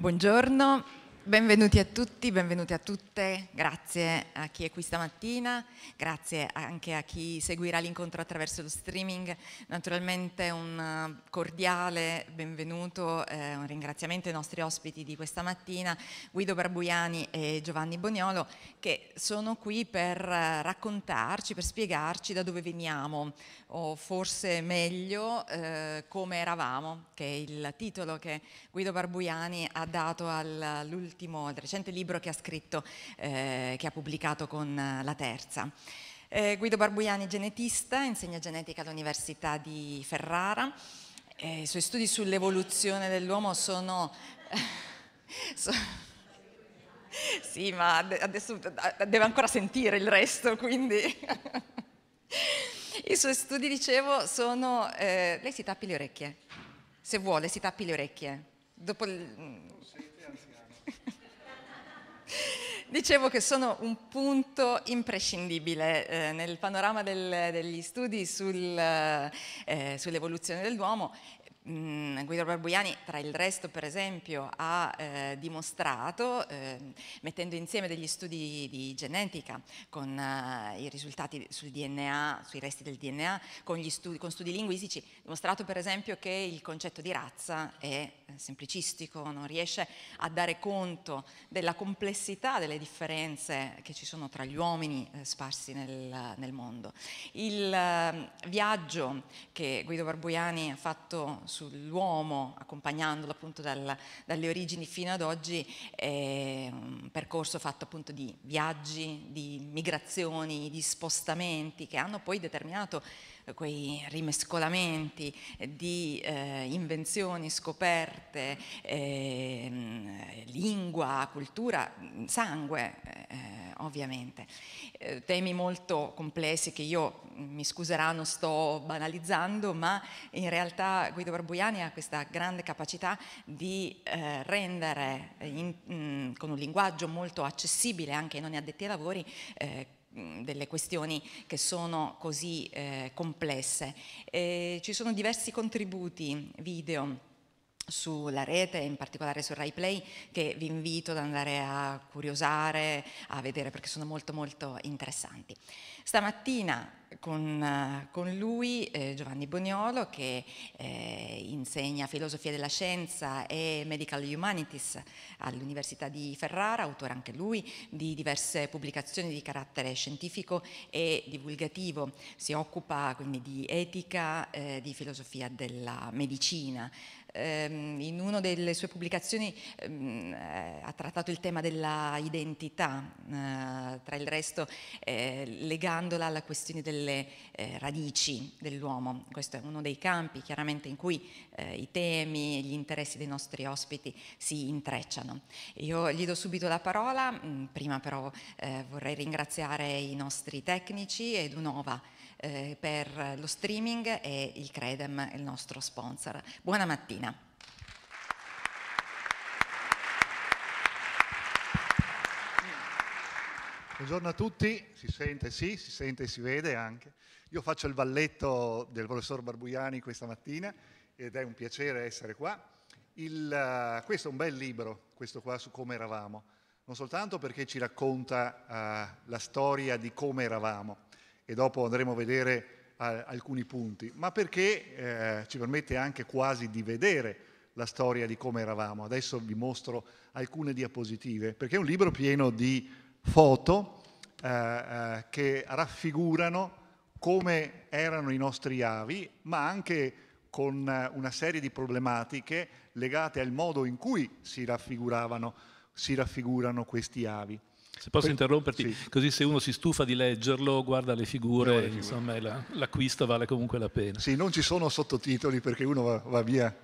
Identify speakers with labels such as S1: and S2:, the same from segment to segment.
S1: Buongiorno, Benvenuti a tutti, benvenuti a tutte, grazie a chi è qui stamattina, grazie anche a chi seguirà l'incontro attraverso lo streaming, naturalmente un eh, cordiale benvenuto, eh, un ringraziamento ai nostri ospiti di questa mattina, Guido Barbuiani e Giovanni Boniolo, che sono qui per eh, raccontarci, per spiegarci da dove veniamo, o forse meglio eh, come eravamo, che è il titolo che Guido Barbuiani ha dato all'ultimo l'ultimo, il recente libro che ha scritto, eh, che ha pubblicato con eh, La Terza. Eh, Guido Barbuiani, genetista, insegna genetica all'Università di Ferrara. Eh, I suoi studi sull'evoluzione dell'uomo sono... so, sì, ma adesso deve ancora sentire il resto, quindi... I suoi studi, dicevo, sono... Eh, lei si tappi le orecchie, se vuole si tappi le orecchie. Dopo... L... Dicevo che sono un punto imprescindibile eh, nel panorama del, degli studi sul, eh, sull'evoluzione dell'uomo Mm, Guido Barbuiani tra il resto per esempio ha eh, dimostrato eh, mettendo insieme degli studi di genetica con eh, i risultati sul DNA, sui resti del DNA con studi, con, studi, linguistici dimostrato per esempio che il concetto di razza è eh, semplicistico non riesce a dare conto della complessità delle differenze che ci sono tra gli uomini eh, sparsi nel, nel, mondo il ehm, viaggio che Guido Barbuiani ha fatto sull'uomo, accompagnandolo appunto dal, dalle origini fino ad oggi, è un percorso fatto appunto di viaggi, di migrazioni, di spostamenti che hanno poi determinato eh, quei rimescolamenti eh, di eh, invenzioni, scoperte, ehm, eh, lingua, cultura, mm, sangue eh, eh ovviamente, temi molto complessi che io mm, mi scuseranno, sto banalizzando, ma in realtà Guido Barbuiani ha questa grande capacità di rendere in, in, mm, con un linguaggio molto accessibile anche ai non addetti ai lavori Mm, delle questioni che sono così eh, complesse. Eh, ci sono diversi contributi video sulla rete, in particolare su Rai Play, che vi invito ad andare a curiosare, a vedere perché sono molto molto interessanti. Stamattina con, con lui eh, Giovanni Boniolo che eh, insegna filosofia della scienza e medical humanities all'Università di Ferrara, autore anche lui di diverse pubblicazioni di carattere scientifico e divulgativo, si occupa quindi di etica, eh, di filosofia della medicina, Ehm, in una delle sue pubblicazioni ehm, eh, ha trattato il tema dell'identità, identità, eh, tra il resto eh, legandola alla questione delle radici dell'uomo. Questo è uno dei campi chiaramente in cui i temi e gli interessi dei nostri ospiti si intrecciano. Io gli do subito la parola, mm, prima però vorrei ringraziare i nostri tecnici, ed Unova eh, per lo streaming e il Credem, il nostro sponsor. Buona mattina.
S2: Buongiorno a tutti, si sente, sì, si sente e si vede anche. Io faccio il valletto del professor Barbuiani questa mattina ed è un piacere essere qua. Il, uh, questo è un bel libro, questo qua su come eravamo, non soltanto perché ci racconta uh, la storia di come eravamo, e dopo andremo a vedere eh, alcuni punti, ma perché eh, ci permette anche quasi di vedere la storia di come eravamo. Adesso vi mostro alcune diapositive, perché è un libro pieno di foto eh, eh che raffigurano come erano i nostri avi, ma anche con eh, una serie di problematiche legate al modo in cui si raffiguravano, si raffigurano questi avi. Se posso interromperti,
S3: sì. così se uno si stufa di leggerlo, guarda le figure, le figure. insomma la, l'acquisto vale
S2: comunque la pena. Sì, non ci sono sottotitoli perché uno va, va via.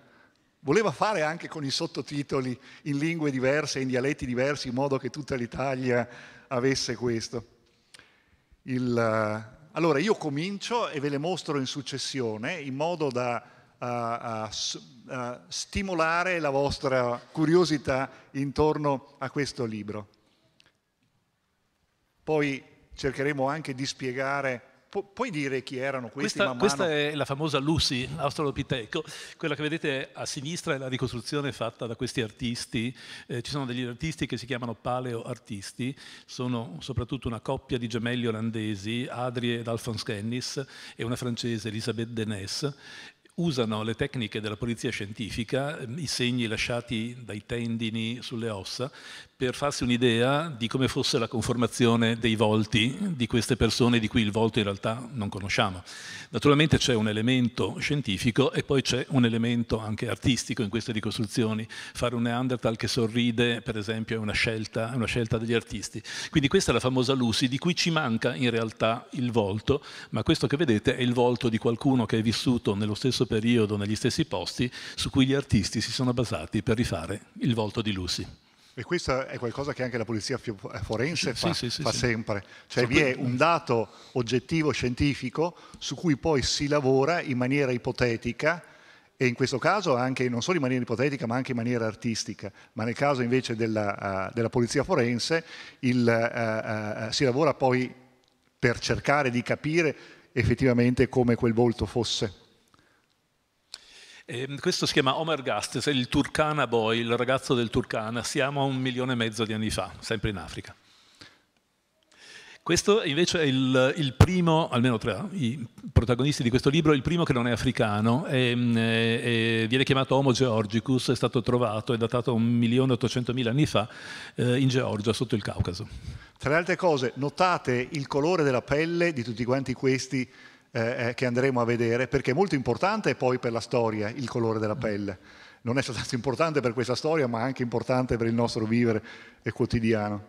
S2: Voleva fare anche con i sottotitoli in lingue diverse, in dialetti diversi, in modo che tutta l'Italia avesse questo. Il, eh, allora, io comincio e ve le mostro in successione, in modo da a, a, a stimolare la vostra curiosità intorno a questo libro. Poi cercheremo anche di spiegare puoi dire chi erano questi? Questa, questa
S3: è la famosa Lucy, l'australopiteco. Quella che vedete a sinistra è la ricostruzione fatta da questi artisti. Eh, ci sono degli artisti che si chiamano paleoartisti, sono soprattutto una coppia di gemelli olandesi, Adrie ed Alphonse Kennis, e una francese, Elisabeth Denes usano le tecniche della polizia scientifica, ehm, i segni lasciati dai tendini sulle ossa, per farsi un'idea di come fosse la conformazione dei volti di queste persone di cui il volto in realtà non conosciamo. Naturalmente c'è un elemento scientifico e poi c'è un elemento anche artistico in queste ricostruzioni. Fare un Neanderthal che sorride, per esempio, è una scelta, è una scelta degli artisti. Quindi questa è la famosa Lucy di cui ci manca in realtà il volto, ma questo che vedete è il volto di qualcuno che è vissuto nello stesso periodo, negli stessi posti, su cui gli artisti si sono basati per rifare il volto di Lucy.
S2: E questo è qualcosa che anche la polizia eh, forense fa, sì, sì, fa sempre. Cioè vi è un dato oggettivo scientifico su cui poi si lavora in maniera ipotetica e in questo caso anche, non solo in maniera ipotetica ma anche in maniera artistica, ma nel caso invece della, uh, della polizia forense il, uh, uh, si lavora poi per cercare di capire effettivamente come quel volto fosse.
S3: E ehm, questo si chiama Omar Gastes, è il Turkana Boy, il ragazzo del Turkana, siamo a un milione e mezzo di anni fa, sempre in Africa. Questo invece è il, il, primo, almeno tra i protagonisti di questo libro, il primo che non è africano, è, è, viene chiamato Homo Georgicus, è stato trovato, è datato 1.800.000 anni fa eh, in Georgia, sotto il Caucaso.
S2: Tra le altre cose, notate il colore della pelle di tutti quanti questi eh, eh, che andremo a vedere, perché è molto importante poi per la storia il colore della pelle. Non è soltanto importante per questa storia, ma anche importante per il nostro vivere quotidiano.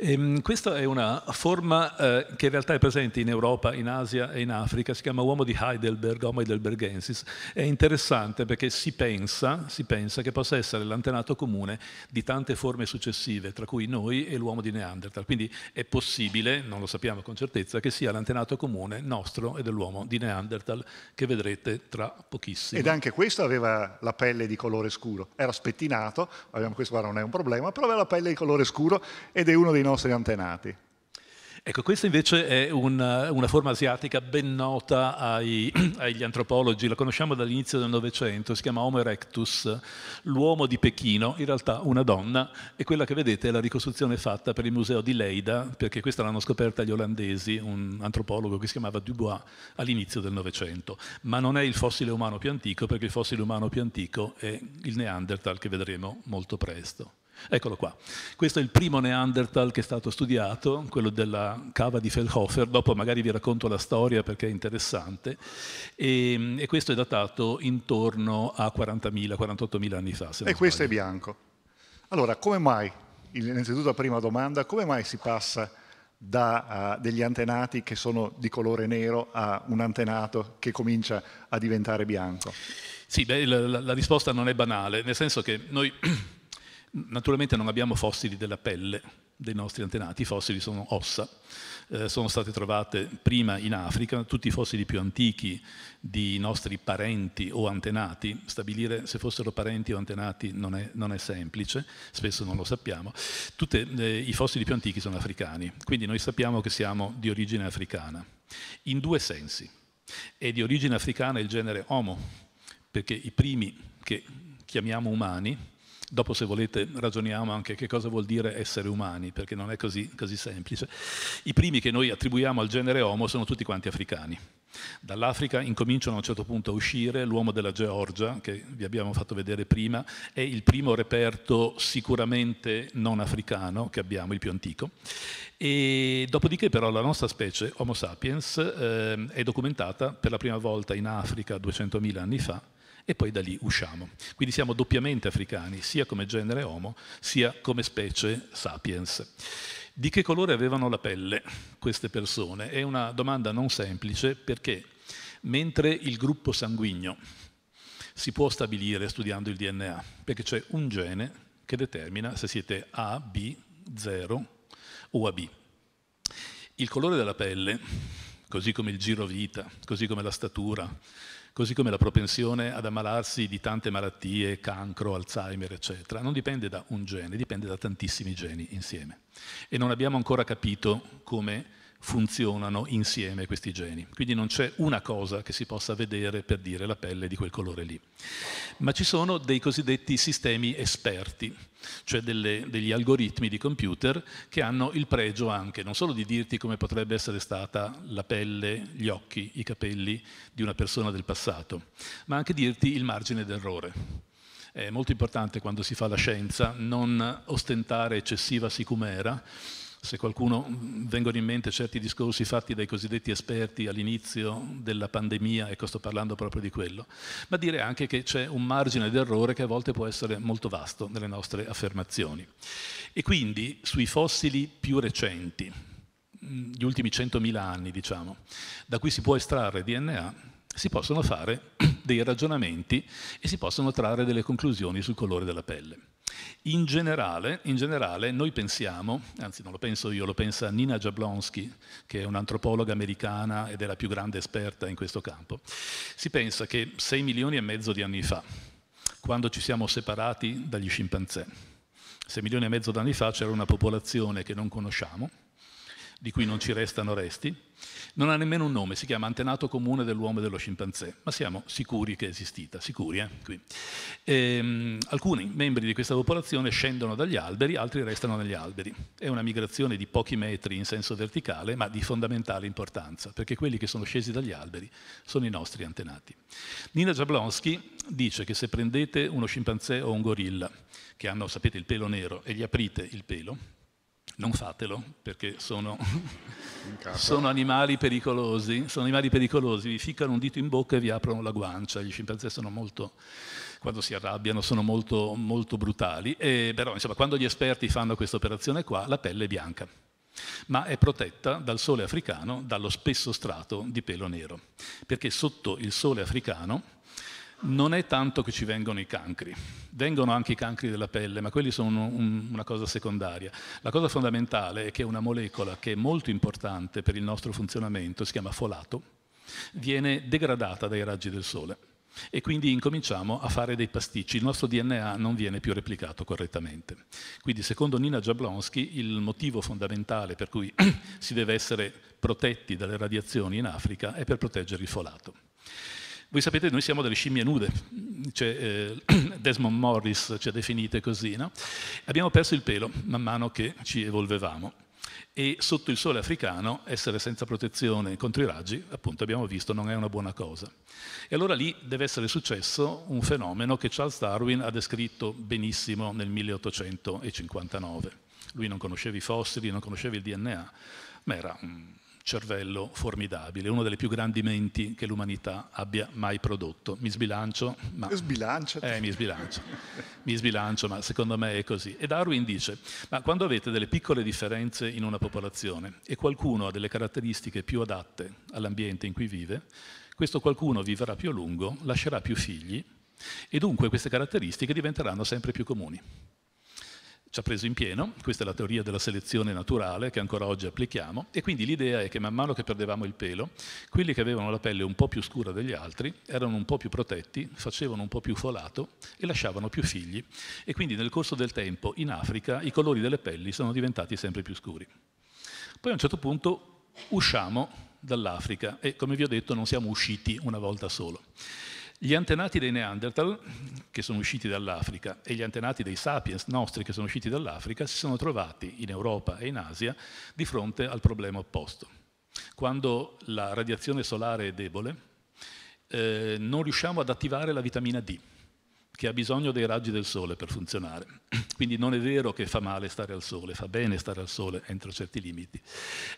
S3: E, ehm, questa è una forma eh, che in realtà è presente in Europa, in Asia e in Africa, si chiama uomo di Heidelberg, Homo heidelbergensis. È interessante perché si pensa, si pensa che possa essere l'antenato comune di tante forme successive, tra cui noi e l'uomo di Neanderthal. Quindi è possibile, non lo sappiamo con certezza, che sia l'antenato comune nostro e dell'uomo di Neanderthal che vedrete tra pochissimo. Ed anche
S2: questo aveva la pelle di colore scuro, era spettinato, abbiamo, questo non è un problema, però aveva la pelle di colore scuro ed è uno dei nostri antenati.
S3: Ecco, questa invece è una, una forma asiatica ben nota ai, agli antropologi, la conosciamo dall'inizio del Novecento, si chiama Homo erectus, l'uomo di Pechino, in realtà una donna, e quella che vedete è la ricostruzione fatta per il museo di Leida, perché questa l'hanno scoperta gli olandesi, un antropologo che si chiamava Dubois all'inizio del Novecento, ma non è il fossile umano più antico, perché il fossile umano più antico è il Neanderthal che vedremo molto presto. Eccolo qua. Questo è il primo Neanderthal che è stato studiato, quello della cava di Fellhofer, dopo magari vi racconto la storia perché è interessante, e, e questo è datato intorno a 40.000, 48.000 anni fa. Se e
S2: questo è bianco. Allora, come mai, innanzitutto la prima domanda, come mai si passa da uh, degli antenati che sono di colore nero a un antenato che comincia a diventare bianco?
S3: Sì, beh, la, la risposta non è banale, nel senso che noi... Naturalmente non abbiamo fossili della pelle dei nostri antenati, i fossili sono ossa, eh, sono state trovate prima in Africa, tutti i fossili più antichi di nostri parenti o antenati, stabilire se fossero parenti o antenati non è, non è semplice, spesso non lo sappiamo, tutti eh, i fossili più antichi sono africani, quindi noi sappiamo che siamo di origine africana, in due sensi, è di origine africana il genere Homo, perché i primi che chiamiamo umani, Dopo, se volete, ragioniamo anche che cosa vuol dire essere umani, perché non è così, così semplice. I primi che noi attribuiamo al genere Homo sono tutti quanti africani. Dall'Africa incominciano a un certo punto a uscire l'uomo della Georgia, che vi abbiamo fatto vedere prima, è il primo reperto sicuramente non africano che abbiamo, il più antico. E dopodiché però la nostra specie, Homo sapiens, eh, è documentata per la prima volta in Africa 200.000 anni fa e poi da lì usciamo. Quindi siamo doppiamente africani, sia come genere Homo, sia come specie Sapiens. Di che colore avevano la pelle queste persone? È una domanda non semplice perché mentre il gruppo sanguigno si può stabilire studiando il DNA, perché c'è un gene che determina se siete A, B, 0 o AB. Il colore della pelle, così come il giro vita, così come la statura, così come la propensione ad ammalarsi di tante malattie, cancro, Alzheimer, eccetera, non dipende da un gene, dipende da tantissimi geni insieme. E non abbiamo ancora capito come funzionano insieme questi geni. Quindi non c'è una cosa che si possa vedere per dire la pelle di quel colore lì. Ma ci sono dei cosiddetti sistemi esperti, cioè delle, degli algoritmi di computer che hanno il pregio anche non solo di dirti come potrebbe essere stata la pelle, gli occhi, i capelli di una persona del passato, ma anche dirti il margine d'errore. È molto importante quando si fa la scienza non ostentare eccessiva sicumera, se qualcuno mm, vengono in mente certi discorsi fatti dai cosiddetti esperti all'inizio della pandemia, ecco sto parlando proprio di quello, ma dire anche che c'è un margine d'errore che a volte può essere molto vasto nelle nostre affermazioni. E quindi sui fossili più recenti, mm, gli ultimi 100.000 anni diciamo, da cui si può estrarre DNA, si possono fare dei ragionamenti e si possono trarre delle conclusioni sul colore della pelle. In generale, in generale, noi pensiamo, anzi non lo penso io, lo pensa Nina Jablonski, che è un'antropologa americana ed è la più grande esperta in questo campo, si pensa che 6 milioni e mezzo di anni fa, quando ci siamo separati dagli scimpanzé, 6 milioni e mezzo di anni fa c'era una popolazione che non conosciamo, di cui non ci restano resti, non ha nemmeno un nome, si chiama antenato comune dell'uomo e dello scimpanzé, ma siamo sicuri che è esistita, sicuri, eh? E, ehm, alcuni membri di questa popolazione scendono dagli alberi, altri restano negli alberi. È una migrazione di pochi metri in senso verticale, ma di fondamentale importanza, perché quelli che sono scesi dagli alberi sono i nostri antenati. Nina Jablonski dice che se prendete uno scimpanzé o un gorilla, che hanno, sapete, il pelo nero, e gli aprite il pelo, non fatelo perché sono, sono, animali pericolosi, sono animali pericolosi, vi ficcano un dito in bocca e vi aprono la guancia, gli scimpanzé sono molto, quando si arrabbiano sono molto, molto brutali, e, però insomma, quando gli esperti fanno questa operazione qua la pelle è bianca ma è protetta dal sole africano dallo spesso strato di pelo nero, perché sotto il sole africano non è tanto che ci vengono i cancri, vengono anche i cancri della pelle, ma quelli sono un, una cosa secondaria. La cosa fondamentale è che una molecola che è molto importante per il nostro funzionamento, si chiama folato, viene degradata dai raggi del sole e quindi incominciamo a fare dei pasticci, il nostro DNA non viene più replicato correttamente. Quindi secondo Nina Jablonski il motivo fondamentale per cui si deve essere protetti dalle radiazioni in Africa è per proteggere il folato. Voi sapete, noi siamo delle scimmie nude, cioè, eh, Desmond Morris ci ha definite così, no? Abbiamo perso il pelo man mano che ci evolvevamo e sotto il sole africano essere senza protezione contro i raggi, appunto abbiamo visto, non è una buona cosa. E allora lì deve essere successo un fenomeno che Charles Darwin ha descritto benissimo nel 1859. Lui non conosceva i fossili, non conosceva il DNA, ma era un cervello formidabile, una delle più grandi menti che l'umanità abbia mai prodotto. Mi sbilancio, ma... Sbilanciati. Eh, mi sbilancio. mi sbilancio, ma secondo me è così. E Darwin dice, ma quando avete delle piccole differenze in una popolazione e qualcuno ha delle caratteristiche più adatte all'ambiente in cui vive, questo qualcuno vivrà più a lungo, lascerà più figli e dunque queste caratteristiche diventeranno sempre più comuni ci ha preso in pieno, questa è la teoria della selezione naturale che ancora oggi applichiamo, e quindi l'idea è che man mano che perdevamo il pelo, quelli che avevano la pelle un po' più scura degli altri erano un po' più protetti, facevano un po' più folato e lasciavano più figli, e quindi nel corso del tempo in Africa i colori delle pelli sono diventati sempre più scuri. Poi a un certo punto usciamo dall'Africa e come vi ho detto non siamo usciti una volta solo. Gli antenati dei Neanderthal, che sono usciti dall'Africa, e gli antenati dei Sapiens nostri, che sono usciti dall'Africa, si sono trovati in Europa e in Asia di fronte al problema opposto. Quando la radiazione solare è debole, eh, non riusciamo ad attivare la vitamina D che ha bisogno dei raggi del sole per funzionare. Quindi non è vero che fa male stare al sole, fa bene stare al sole entro certi limiti.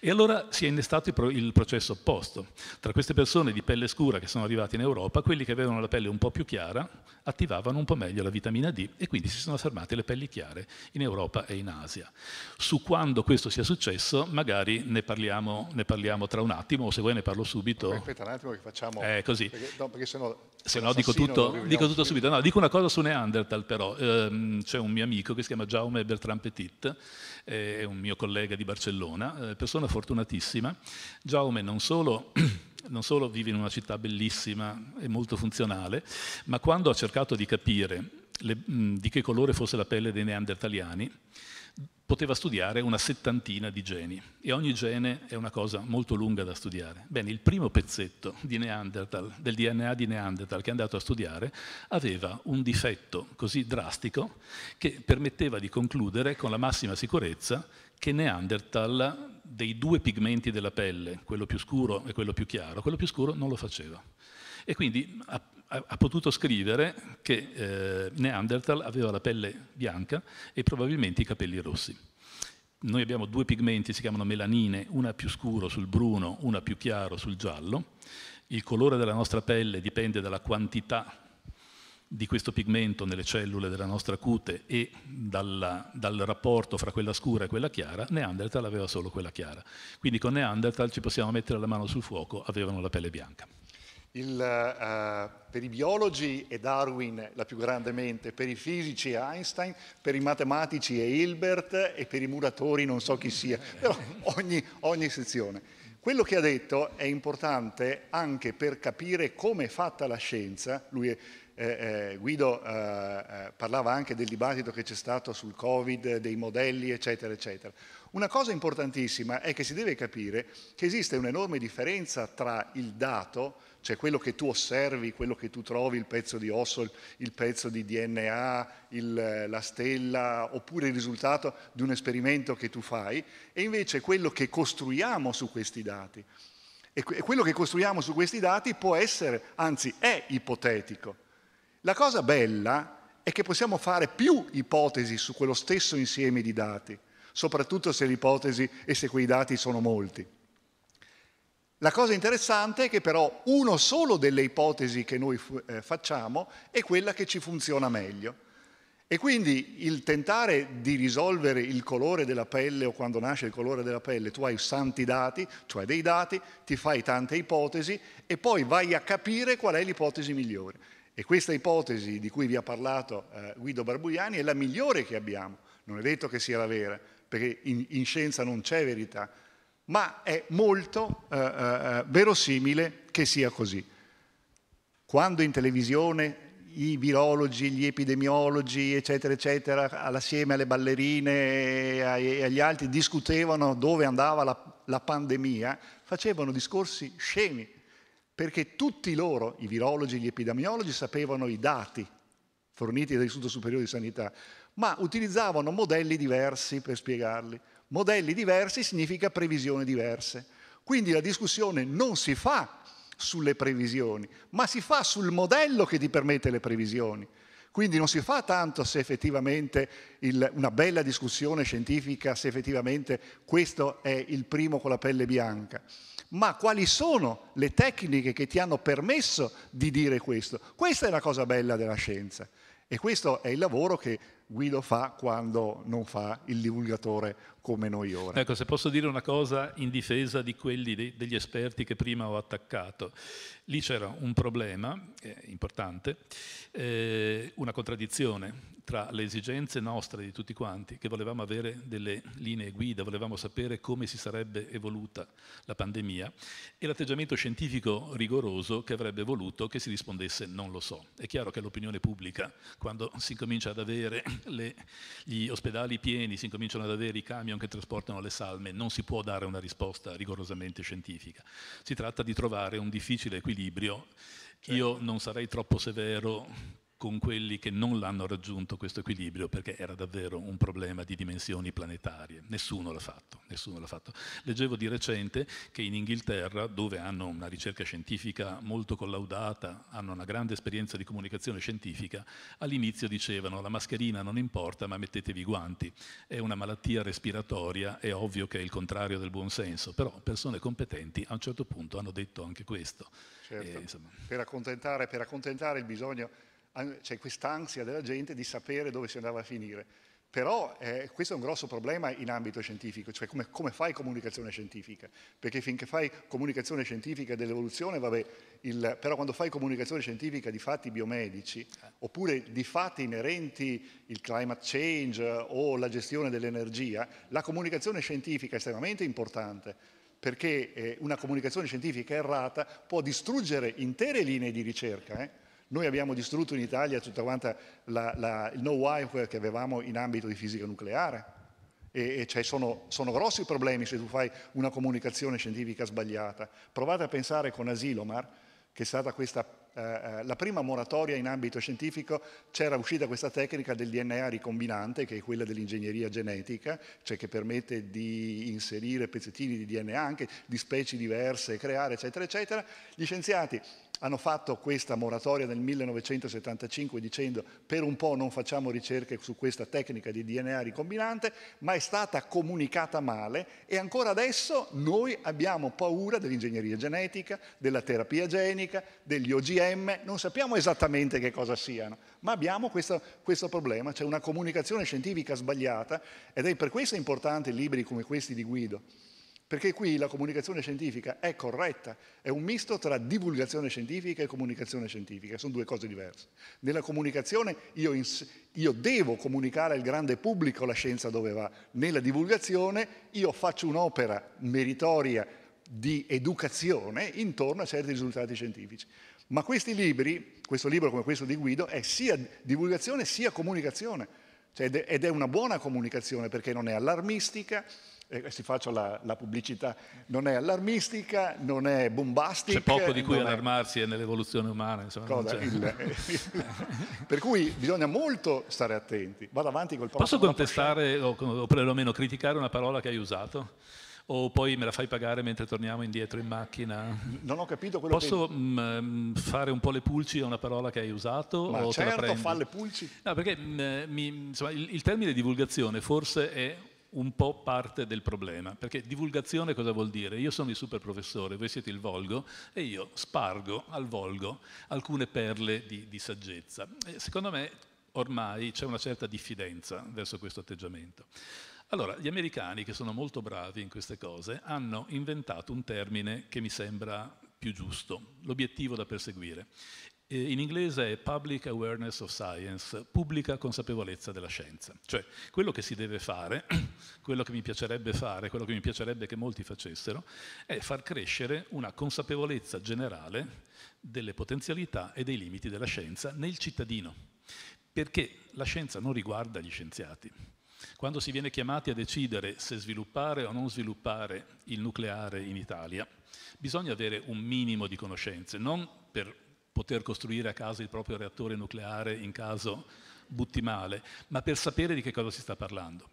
S3: E allora si è innestato il processo opposto. Tra queste persone di pelle scura che sono arrivate in Europa, quelli che avevano la pelle un po' più chiara attivavano un po' meglio la vitamina D e quindi si sono fermate le pelli chiare in Europa e in Asia. Su quando questo sia successo magari ne parliamo, ne parliamo tra un attimo o se vuoi ne parlo subito. Aspetta
S2: un attimo che facciamo... Eh, così. Perché, no, perché sennò se no dico tutto, dico tutto
S3: subito. No, dico una cosa su Neanderthal però, eh, c'è un mio amico che si chiama Jaume Bertrand Petit, è un mio collega di Barcellona, eh, persona fortunatissima. Jaume non solo non solo vive in una città bellissima e molto funzionale, ma quando ha cercato di capire le, di che colore fosse la pelle dei neandertaliani, poteva studiare una settantina di geni e ogni gene è una cosa molto lunga da studiare. Bene, il primo pezzetto di Neanderthal, del DNA di Neanderthal che è andato a studiare aveva un difetto così drastico che permetteva di concludere con la massima sicurezza che Neanderthal dei due pigmenti della pelle, quello più scuro e quello più chiaro, quello più scuro non lo faceva. E quindi ha, ha, ha potuto scrivere che eh, Neanderthal aveva la pelle bianca e probabilmente i capelli rossi. Noi abbiamo due pigmenti, si chiamano melanine, una più scuro sul bruno, una più chiaro sul giallo. Il colore della nostra pelle dipende dalla quantità di questo pigmento nelle cellule della nostra cute e dalla, dal rapporto fra quella scura e quella chiara, Neanderthal aveva solo quella chiara. Quindi con Neanderthal ci possiamo mettere la mano sul fuoco, avevano la pelle
S2: bianca. Il, uh, per i biologi è Darwin la più grande mente, per i fisici è Einstein, per i matematici è Hilbert e per i muratori non so chi sia, però ogni, ogni sezione. Quello che ha detto è importante anche per capire come è fatta la scienza, lui è eh, eh, Guido eh, eh, parlava anche del dibattito che c'è stato sul Covid, dei modelli, eccetera, eccetera. Una cosa importantissima è che si deve capire che esiste un'enorme differenza tra il dato, cioè quello che tu osservi, quello che tu trovi, il pezzo di osso, il pezzo di DNA, il, la stella, oppure il risultato di un esperimento che tu fai, e invece quello che costruiamo su questi dati. E quello che costruiamo su questi dati può essere, anzi è ipotetico la cosa bella è che possiamo fare più ipotesi su quello stesso insieme di dati, soprattutto se l'ipotesi e se quei dati sono molti. La cosa interessante è che però uno solo delle ipotesi che noi eh, facciamo è quella che ci funziona meglio. E quindi il tentare di risolvere il colore della pelle o quando nasce il colore della pelle, tu hai santi dati, cioè dei dati, ti fai tante ipotesi e poi vai a capire qual è l'ipotesi migliore. E questa ipotesi di cui vi ha parlato eh, Guido Barbuiani è la migliore che abbiamo. Non è detto che sia la vera, perché in, in scienza non c'è verità, ma è molto eh, eh, eh verosimile che sia così. Quando in televisione i virologi, gli epidemiologi, eccetera, eccetera, assieme alle ballerine e agli altri discutevano dove andava la, la pandemia, facevano discorsi scemi perché tutti loro, i virologi, gli epidemiologi, sapevano i dati forniti dall'Istituto Superiore di Sanità, ma utilizzavano modelli diversi per spiegarli. Modelli diversi significa previsioni diverse. Quindi la discussione non si fa sulle previsioni, ma si fa sul modello che ti permette le previsioni. Quindi non si fa tanto se effettivamente il, una bella discussione scientifica, se effettivamente questo è il primo con la pelle bianca, ma quali sono le tecniche che ti hanno permesso di dire questo? Questa è la cosa bella della scienza e questo è il lavoro che Guido fa quando non fa il divulgatore come noi ora.
S3: Ecco, se posso dire una cosa in difesa di quelli de degli esperti che prima ho attaccato, lì c'era un problema eh, importante, eh, una contraddizione tra le esigenze nostre di tutti quanti, che volevamo avere delle linee guida, volevamo sapere come si sarebbe evoluta la pandemia, e l'atteggiamento scientifico rigoroso che avrebbe voluto che si rispondesse non lo so. È chiaro che l'opinione pubblica, quando si comincia ad avere le, gli ospedali pieni, si cominciano ad avere i camion che trasportano le salme, non si può dare una risposta rigorosamente scientifica. Si tratta di trovare un difficile equilibrio. Certo. Io non sarei troppo severo con quelli che non l'hanno raggiunto questo equilibrio perché era davvero un problema di dimensioni planetarie. Nessuno l'ha fatto, nessuno l'ha fatto. Leggevo di recente che in Inghilterra, dove hanno una ricerca scientifica molto collaudata, hanno una grande esperienza di comunicazione scientifica, all'inizio dicevano la mascherina non importa ma mettetevi i guanti, è una malattia respiratoria, è ovvio che è il contrario del buon senso, però persone competenti a un certo punto hanno detto anche questo.
S2: Certo. E, per, accontentare, per accontentare il bisogno c'è quest'ansia della gente di sapere dove si andava a finire. Però eh, questo è un grosso problema in ambito scientifico, cioè come, come, fai comunicazione scientifica? Perché finché fai comunicazione scientifica dell'evoluzione, vabbè, il, però quando fai comunicazione scientifica di fatti biomedici, eh. oppure di fatti inerenti il climate change o la gestione dell'energia, la comunicazione scientifica è estremamente importante, perché eh, una comunicazione scientifica errata può distruggere intere linee di ricerca. Eh? Noi abbiamo distrutto in Italia tutta quanta la, la, il know-how che avevamo in ambito di fisica nucleare, e, cioè sono, sono, grossi problemi se tu fai una comunicazione scientifica sbagliata. Provate a pensare con Asilomar, che è stata questa eh, eh, la prima moratoria in ambito scientifico c'era uscita questa tecnica del DNA ricombinante, che è quella dell'ingegneria genetica, cioè che permette di inserire pezzettini di DNA anche di specie diverse, creare, eccetera, eccetera. Gli scienziati hanno fatto questa moratoria nel 1975 dicendo per un po' non facciamo ricerche su questa tecnica di DNA ricombinante, ma è stata comunicata male e ancora adesso noi abbiamo paura dell'ingegneria genetica, della terapia genica, degli OGM, M, non sappiamo esattamente che cosa siano, ma abbiamo questo, questo problema, c'è cioè una comunicazione scientifica sbagliata ed è per questo importante libri come questi di Guido, perché qui la comunicazione scientifica è corretta, è un misto tra divulgazione scientifica e comunicazione scientifica, sono due cose diverse. Nella comunicazione io, io devo comunicare al grande pubblico la scienza dove va, nella divulgazione io faccio un'opera meritoria di educazione intorno a certi risultati scientifici. Ma questi libri, questo libro come questo di Guido, è sia divulgazione sia comunicazione, cioè, ed è una buona comunicazione perché non è allarmistica, eh, si faccio la, la, pubblicità, non è allarmistica, non è bombastica. C'è poco di cui
S3: allarmarsi è... nell'evoluzione umana. Insomma, Cosa, il, il, eh,
S2: per cui bisogna molto stare attenti. Vado avanti col Posso
S3: contestare o, o perlomeno criticare una parola che hai usato? o poi me la fai pagare mentre torniamo indietro in macchina? Non ho capito quello Posso, che... Posso mm, mm, fare un po' le pulci a una parola che hai usato? Ma o certo, fa le pulci. No, perché mh, mm, mi, insomma, il, il termine divulgazione forse è un po' parte del problema, perché divulgazione cosa vuol dire? Io sono il super professore, voi siete il volgo e io spargo al volgo alcune perle di, di saggezza. E secondo me ormai c'è una certa diffidenza verso questo atteggiamento. Allora, gli americani, che sono molto bravi in queste cose, hanno inventato un termine che mi sembra più giusto, l'obiettivo da perseguire. in inglese è Public Awareness of Science, pubblica consapevolezza della scienza. Cioè, quello che si deve fare, quello che mi piacerebbe fare, quello che mi piacerebbe che molti facessero, è far crescere una consapevolezza generale delle potenzialità e dei limiti della scienza nel cittadino. Perché la scienza non riguarda gli scienziati, quando si viene chiamati a decidere se sviluppare o non sviluppare il nucleare in Italia, bisogna avere un minimo di conoscenze, non per poter costruire a casa il proprio reattore nucleare in caso butti male, ma per sapere di che cosa si sta parlando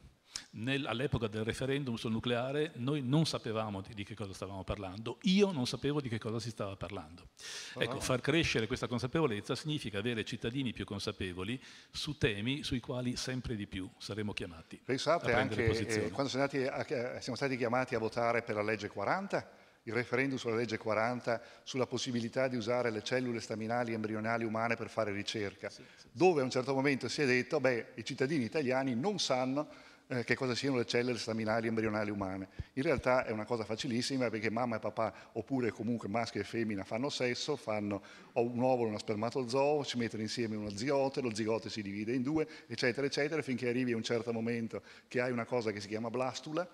S3: all'epoca del referendum sul nucleare noi non sapevamo di, di, che cosa stavamo parlando, io non sapevo di che cosa si stava parlando. Ah. Ecco, far crescere questa consapevolezza significa avere cittadini più consapevoli su temi sui quali sempre di più saremo chiamati. Pensate anche eh,
S2: quando a, eh, siamo stati chiamati a votare per la legge 40, il referendum sulla legge 40 sulla possibilità di usare le cellule staminali embrionali umane per fare ricerca, sì, sì, dove a un certo momento si è detto, beh, i cittadini italiani non sanno eh, che cosa siano le cellule staminali embrionali umane. In realtà è una cosa facilissima perché mamma e papà, oppure comunque maschio e femmina, fanno sesso, fanno un ovolo e uno spermatozoo, ci mettono insieme uno zigote, lo zigote si divide in due, eccetera, eccetera, finché arrivi a un certo momento che hai una cosa che si chiama blastula,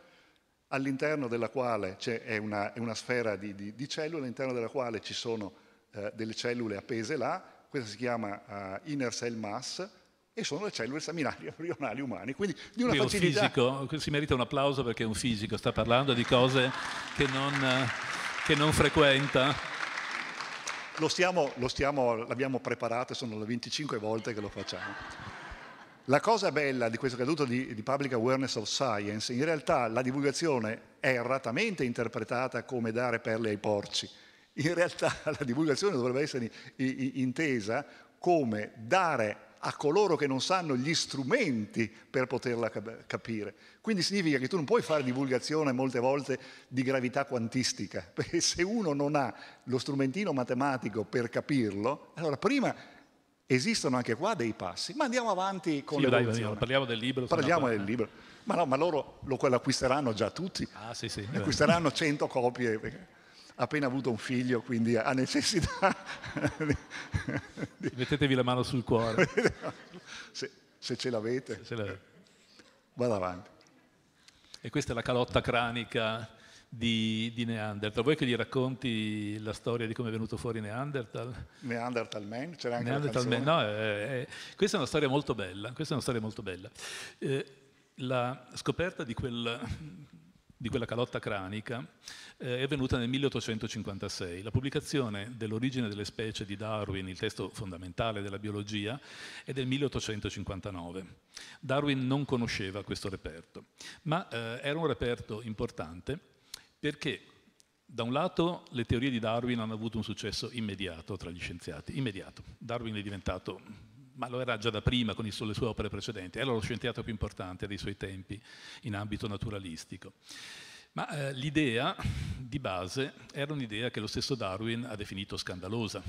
S2: all'interno della quale è una, è, una, sfera di, di, di, cellule, all'interno della quale ci sono eh, delle cellule appese là, questa si chiama eh, inner cell mass, e sono le cellule staminali embrionali umane. Quindi di una Qui facilità...
S3: un fisico, si merita un applauso perché è un fisico, sta parlando di cose che non, che non frequenta.
S2: Lo stiamo, lo stiamo, l'abbiamo preparato, sono le 25 volte che lo facciamo. La cosa bella di questo caduto di, di, public awareness of science, in realtà la divulgazione è erratamente interpretata come dare perle ai porci. In realtà la divulgazione dovrebbe essere intesa come dare a coloro che non sanno gli strumenti per poterla capire. Quindi significa che tu non puoi fare divulgazione molte volte di gravità quantistica, perché se uno non ha lo strumentino matematico per capirlo, allora prima esistono anche qua dei passi, ma andiamo avanti con sì, dai, parliamo del libro. Parliamo del eh. libro. Ma no, ma loro lo acquisteranno già tutti.
S3: Ah, sì, sì. Acquisteranno
S2: 100 copie ha appena avuto un figlio, quindi ha necessità
S3: di... Mettetevi la mano sul cuore.
S2: se, se, ce l'avete. Se ce l'avete. Vado avanti. E questa è la calotta
S3: cranica di, di, Neanderthal. Vuoi che gli racconti la storia di come è venuto fuori Neanderthal?
S2: Neanderthal Man? C'era anche Neanderthal Man. No,
S3: eh, eh, questa è una storia molto bella. Questa è una storia molto bella. Eh, la scoperta di quel di quella calotta cranica eh, è avvenuta nel 1856. La pubblicazione dell'origine delle specie di Darwin, il testo fondamentale della biologia, è del 1859. Darwin non conosceva questo reperto, ma eh, era un reperto importante perché da un lato le teorie di Darwin hanno avuto un successo immediato tra gli scienziati, immediato. Darwin è diventato ma lo era già da prima con le sue opere precedenti, era lo scienziato più importante dei suoi tempi in ambito naturalistico. Ma eh, l'idea di base era un'idea che lo stesso Darwin ha definito scandalosa.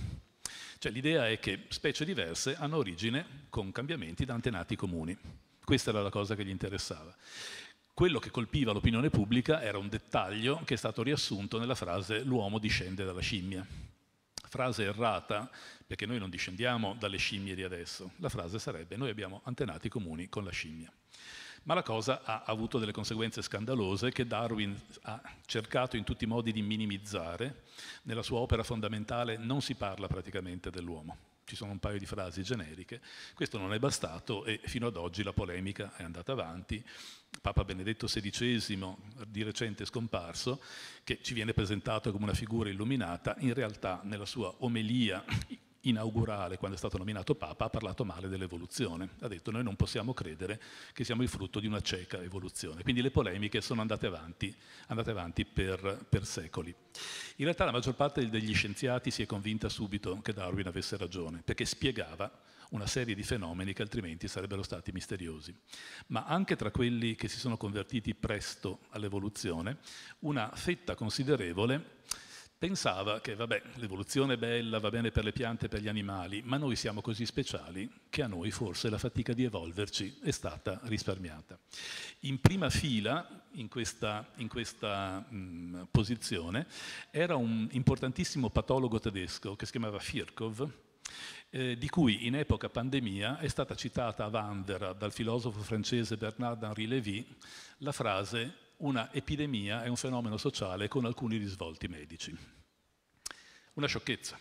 S3: Cioè l'idea è che specie diverse hanno origine con cambiamenti da antenati comuni. Questa era la cosa che gli interessava. Quello che colpiva l'opinione pubblica era un dettaglio che è stato riassunto nella frase l'uomo discende dalla scimmia frase errata, perché noi non discendiamo dalle scimmie di adesso, la frase sarebbe noi abbiamo antenati comuni con la scimmia. Ma la cosa ha avuto delle conseguenze scandalose che Darwin ha cercato in tutti i modi di minimizzare. Nella sua opera fondamentale non si parla praticamente dell'uomo ci sono un paio di frasi generiche, questo non è bastato e fino ad oggi la polemica è andata avanti. Papa Benedetto XVI, di recente scomparso, che ci viene presentato come una figura illuminata, in realtà nella sua omelia inaugurale, quando è stato nominato Papa, ha parlato male dell'evoluzione. Ha detto noi non possiamo credere che siamo il frutto di una cieca evoluzione. Quindi le polemiche sono andate avanti, andate avanti per, per secoli. In realtà la maggior parte degli scienziati si è convinta subito che Darwin avesse ragione, perché spiegava una serie di fenomeni che altrimenti sarebbero stati misteriosi. Ma anche tra quelli che si sono convertiti presto all'evoluzione, una fetta considerevole pensava che vabbè, l'evoluzione è bella, va bene per le piante e per gli animali, ma noi siamo così speciali che a noi forse la fatica di evolverci è stata risparmiata. In prima fila, in questa, in questa mh, mm, posizione, era un importantissimo patologo tedesco che si chiamava Firkov, eh, di cui in epoca pandemia è stata citata a Vandera dal filosofo francese Bernard-Henri Lévy la frase una epidemia è un fenomeno sociale con alcuni risvolti medici. Una sciocchezza.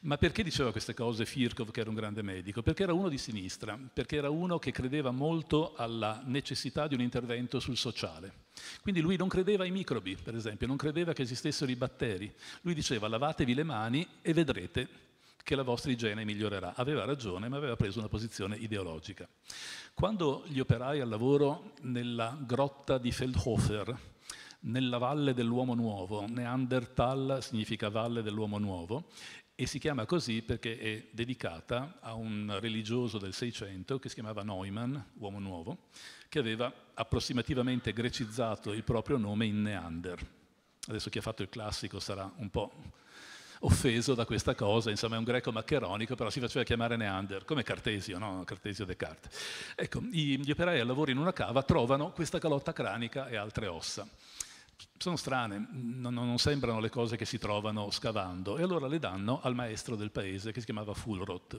S3: Ma perché diceva queste cose Firkov, che era un grande medico? Perché era uno di sinistra, perché era uno che credeva molto alla necessità di un intervento sul sociale. Quindi lui non credeva ai microbi, per esempio, non credeva che esistessero i batteri. Lui diceva lavatevi le mani e vedrete che la vostra igiene migliorerà. Aveva ragione, ma aveva preso una posizione ideologica. Quando gli operai al lavoro nella grotta di Feldhofer, nella valle dell'uomo nuovo, Neanderthal significa valle dell'uomo nuovo, e si chiama così perché è dedicata a un religioso del Seicento che si chiamava Neumann, uomo nuovo, che aveva approssimativamente grecizzato il proprio nome in Neander. Adesso chi ha fatto il classico sarà un po' offeso da questa cosa, insomma è un greco maccheronico, però si faceva chiamare Neander, come Cartesio, no? Cartesio Descartes. Ecco, gli operai al lavoro in una cava trovano questa calotta cranica e altre ossa sono strane, non, non, sembrano le cose che si trovano scavando e allora le danno al maestro del paese che si chiamava Fulroth.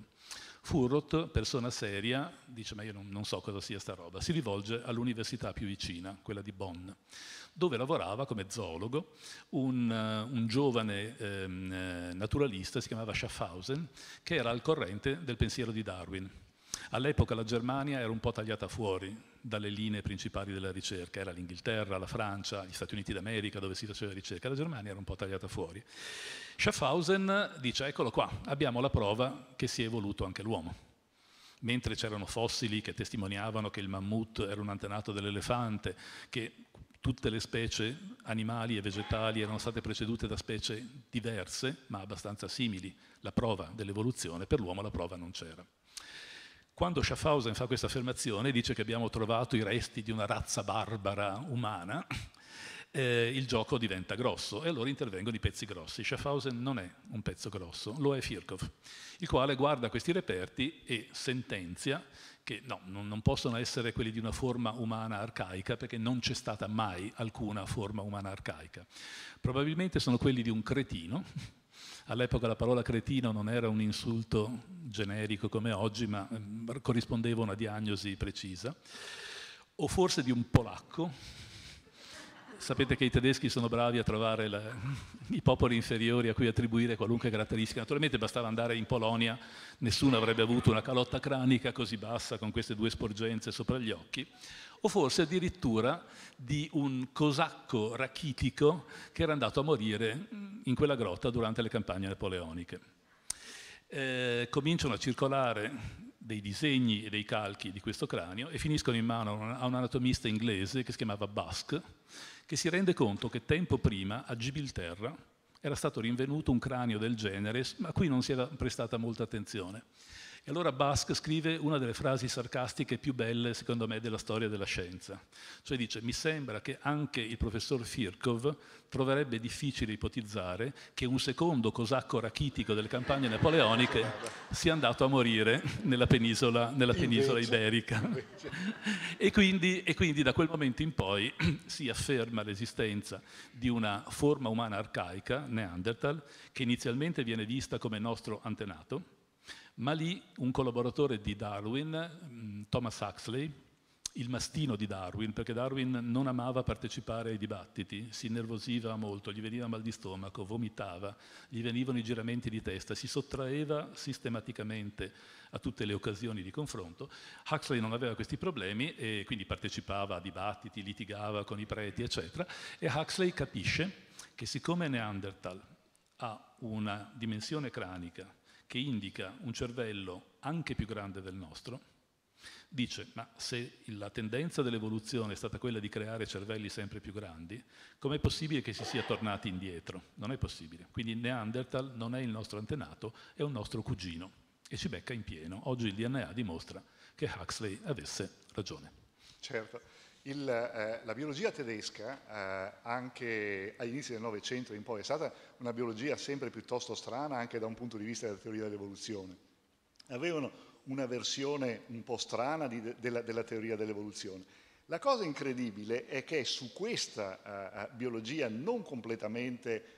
S3: Furroth, persona seria, dice ma io non, non so cosa sia sta roba, si rivolge all'università più vicina, quella di Bonn, dove lavorava come zoologo un, eh, un giovane ehm, eh, naturalista, si chiamava Schaffhausen, che era al corrente del pensiero di Darwin. All'epoca la Germania era un po' tagliata fuori dalle linee principali della ricerca, era l'Inghilterra, la Francia, gli Stati Uniti d'America dove si faceva ricerca, la Germania era un po' tagliata fuori. Schaffhausen dice eccolo qua, abbiamo la prova che si è evoluto anche l'uomo mentre c'erano fossili che testimoniavano che il mammut era un antenato dell'elefante, che tutte le specie animali e vegetali erano state precedute da specie diverse, ma abbastanza simili. La prova dell'evoluzione per l'uomo la prova non c'era. Quando Schaffhausen fa questa affermazione dice che abbiamo trovato i resti di una razza barbara umana, eh, il gioco diventa grosso e allora intervengono i pezzi grossi. Schaffhausen non è un pezzo grosso, lo è Firkov, il quale guarda questi reperti e sentenzia che no, non possono essere quelli di una forma umana arcaica perché non c'è stata mai alcuna forma umana arcaica. Probabilmente sono quelli di un cretino All'epoca la parola cretino non era un insulto generico come oggi, ma ehm, corrispondeva a una diagnosi precisa, o forse di un polacco. Sapete che i tedeschi sono bravi a trovare le, i popoli inferiori a cui attribuire qualunque caratteristica. Naturalmente bastava andare in Polonia, nessuno avrebbe avuto una calotta cranica così bassa con queste due sporgenze sopra gli occhi o forse addirittura di un cosacco rachitico che era andato a morire in quella grotta durante le campagne napoleoniche. Eh, cominciano a circolare dei disegni e dei calchi di questo cranio e finiscono in mano a un anatomista inglese che si chiamava Basque, che si rende conto che tempo prima a Gibilterra era stato rinvenuto un cranio del genere a cui non si era prestata molta attenzione. E allora Basque scrive una delle frasi sarcastiche più belle, secondo me, della storia della scienza. Cioè dice, mi sembra che anche il professor Firkov troverebbe difficile ipotizzare che un secondo cosacco rachitico delle campagne napoleoniche sia andato a morire nella penisola, nella penisola invece, iberica. Invece. e, quindi, e quindi da quel momento in poi si afferma l'esistenza di una forma umana arcaica, Neanderthal, che inizialmente viene vista come nostro antenato, ma lì un collaboratore di Darwin, mm, Thomas Huxley, il mastino di Darwin, perché Darwin non amava partecipare ai dibattiti, si innervosiva molto, gli veniva mal di stomaco, vomitava, gli venivano i giramenti di testa, si sottraeva sistematicamente a tutte le occasioni di confronto. Huxley non aveva questi problemi e quindi partecipava a dibattiti, litigava con i preti, eccetera, e Huxley capisce che siccome Neanderthal ha una dimensione cranica che indica un cervello anche più grande del nostro, dice, ma se la tendenza dell'evoluzione è stata quella di creare cervelli sempre più grandi, com'è possibile che si sia tornati indietro? Non è possibile. Quindi Neanderthal non è il nostro antenato, è un nostro cugino e ci becca in pieno. Oggi il DNA dimostra che Huxley avesse ragione.
S2: Certo. Il, eh, la biologia tedesca, eh, anche all'inizio del Novecento in poi, è stata una biologia sempre piuttosto strana anche da un punto di vista della teoria dell'evoluzione. Avevano una versione un po' strana di, della, della, teoria dell'evoluzione. La cosa incredibile è che su questa eh, eh biologia non completamente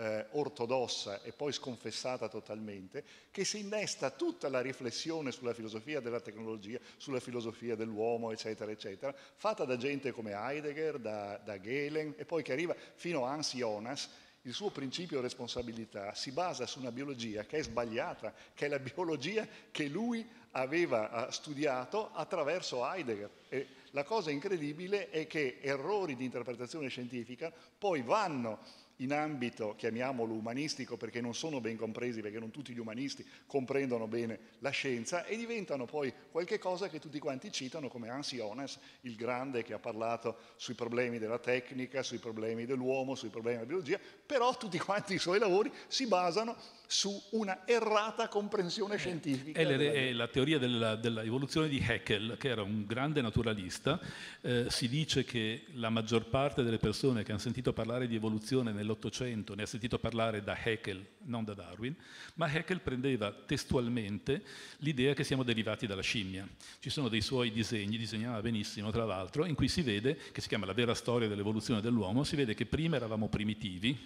S2: eh, ortodossa e poi sconfessata totalmente, che si innesta tutta la riflessione sulla filosofia della tecnologia, sulla filosofia dell'uomo, eccetera, eccetera, fatta da gente come Heidegger, da, da Gehlen e poi che arriva fino a Hans Jonas, il suo principio di responsabilità si basa su una biologia che è sbagliata, che è la biologia che lui aveva eh, studiato attraverso Heidegger. E la cosa incredibile è che errori di interpretazione scientifica poi vanno in ambito, chiamiamolo umanistico, perché non sono ben compresi, perché non tutti gli umanisti comprendono bene la scienza, e diventano poi qualche cosa che tutti quanti citano come Hans Jonas, il grande che ha parlato sui problemi della tecnica, sui problemi dell'uomo, sui problemi della biologia, però tutti quanti i suoi lavori si basano su una errata comprensione eh, scientifica. È, della... è
S3: eh, la teoria dell'evoluzione di Haeckel, che era un grande naturalista. Eh, si dice che la maggior parte delle persone che hanno sentito parlare di evoluzione nel nell'Ottocento, ne ha sentito parlare da Haeckel, non da Darwin, ma Haeckel prendeva testualmente l'idea che siamo derivati dalla scimmia. Ci sono dei suoi disegni, disegnava benissimo tra l'altro, in cui si vede, che si chiama La vera storia dell'evoluzione dell'uomo, si vede che prima eravamo primitivi,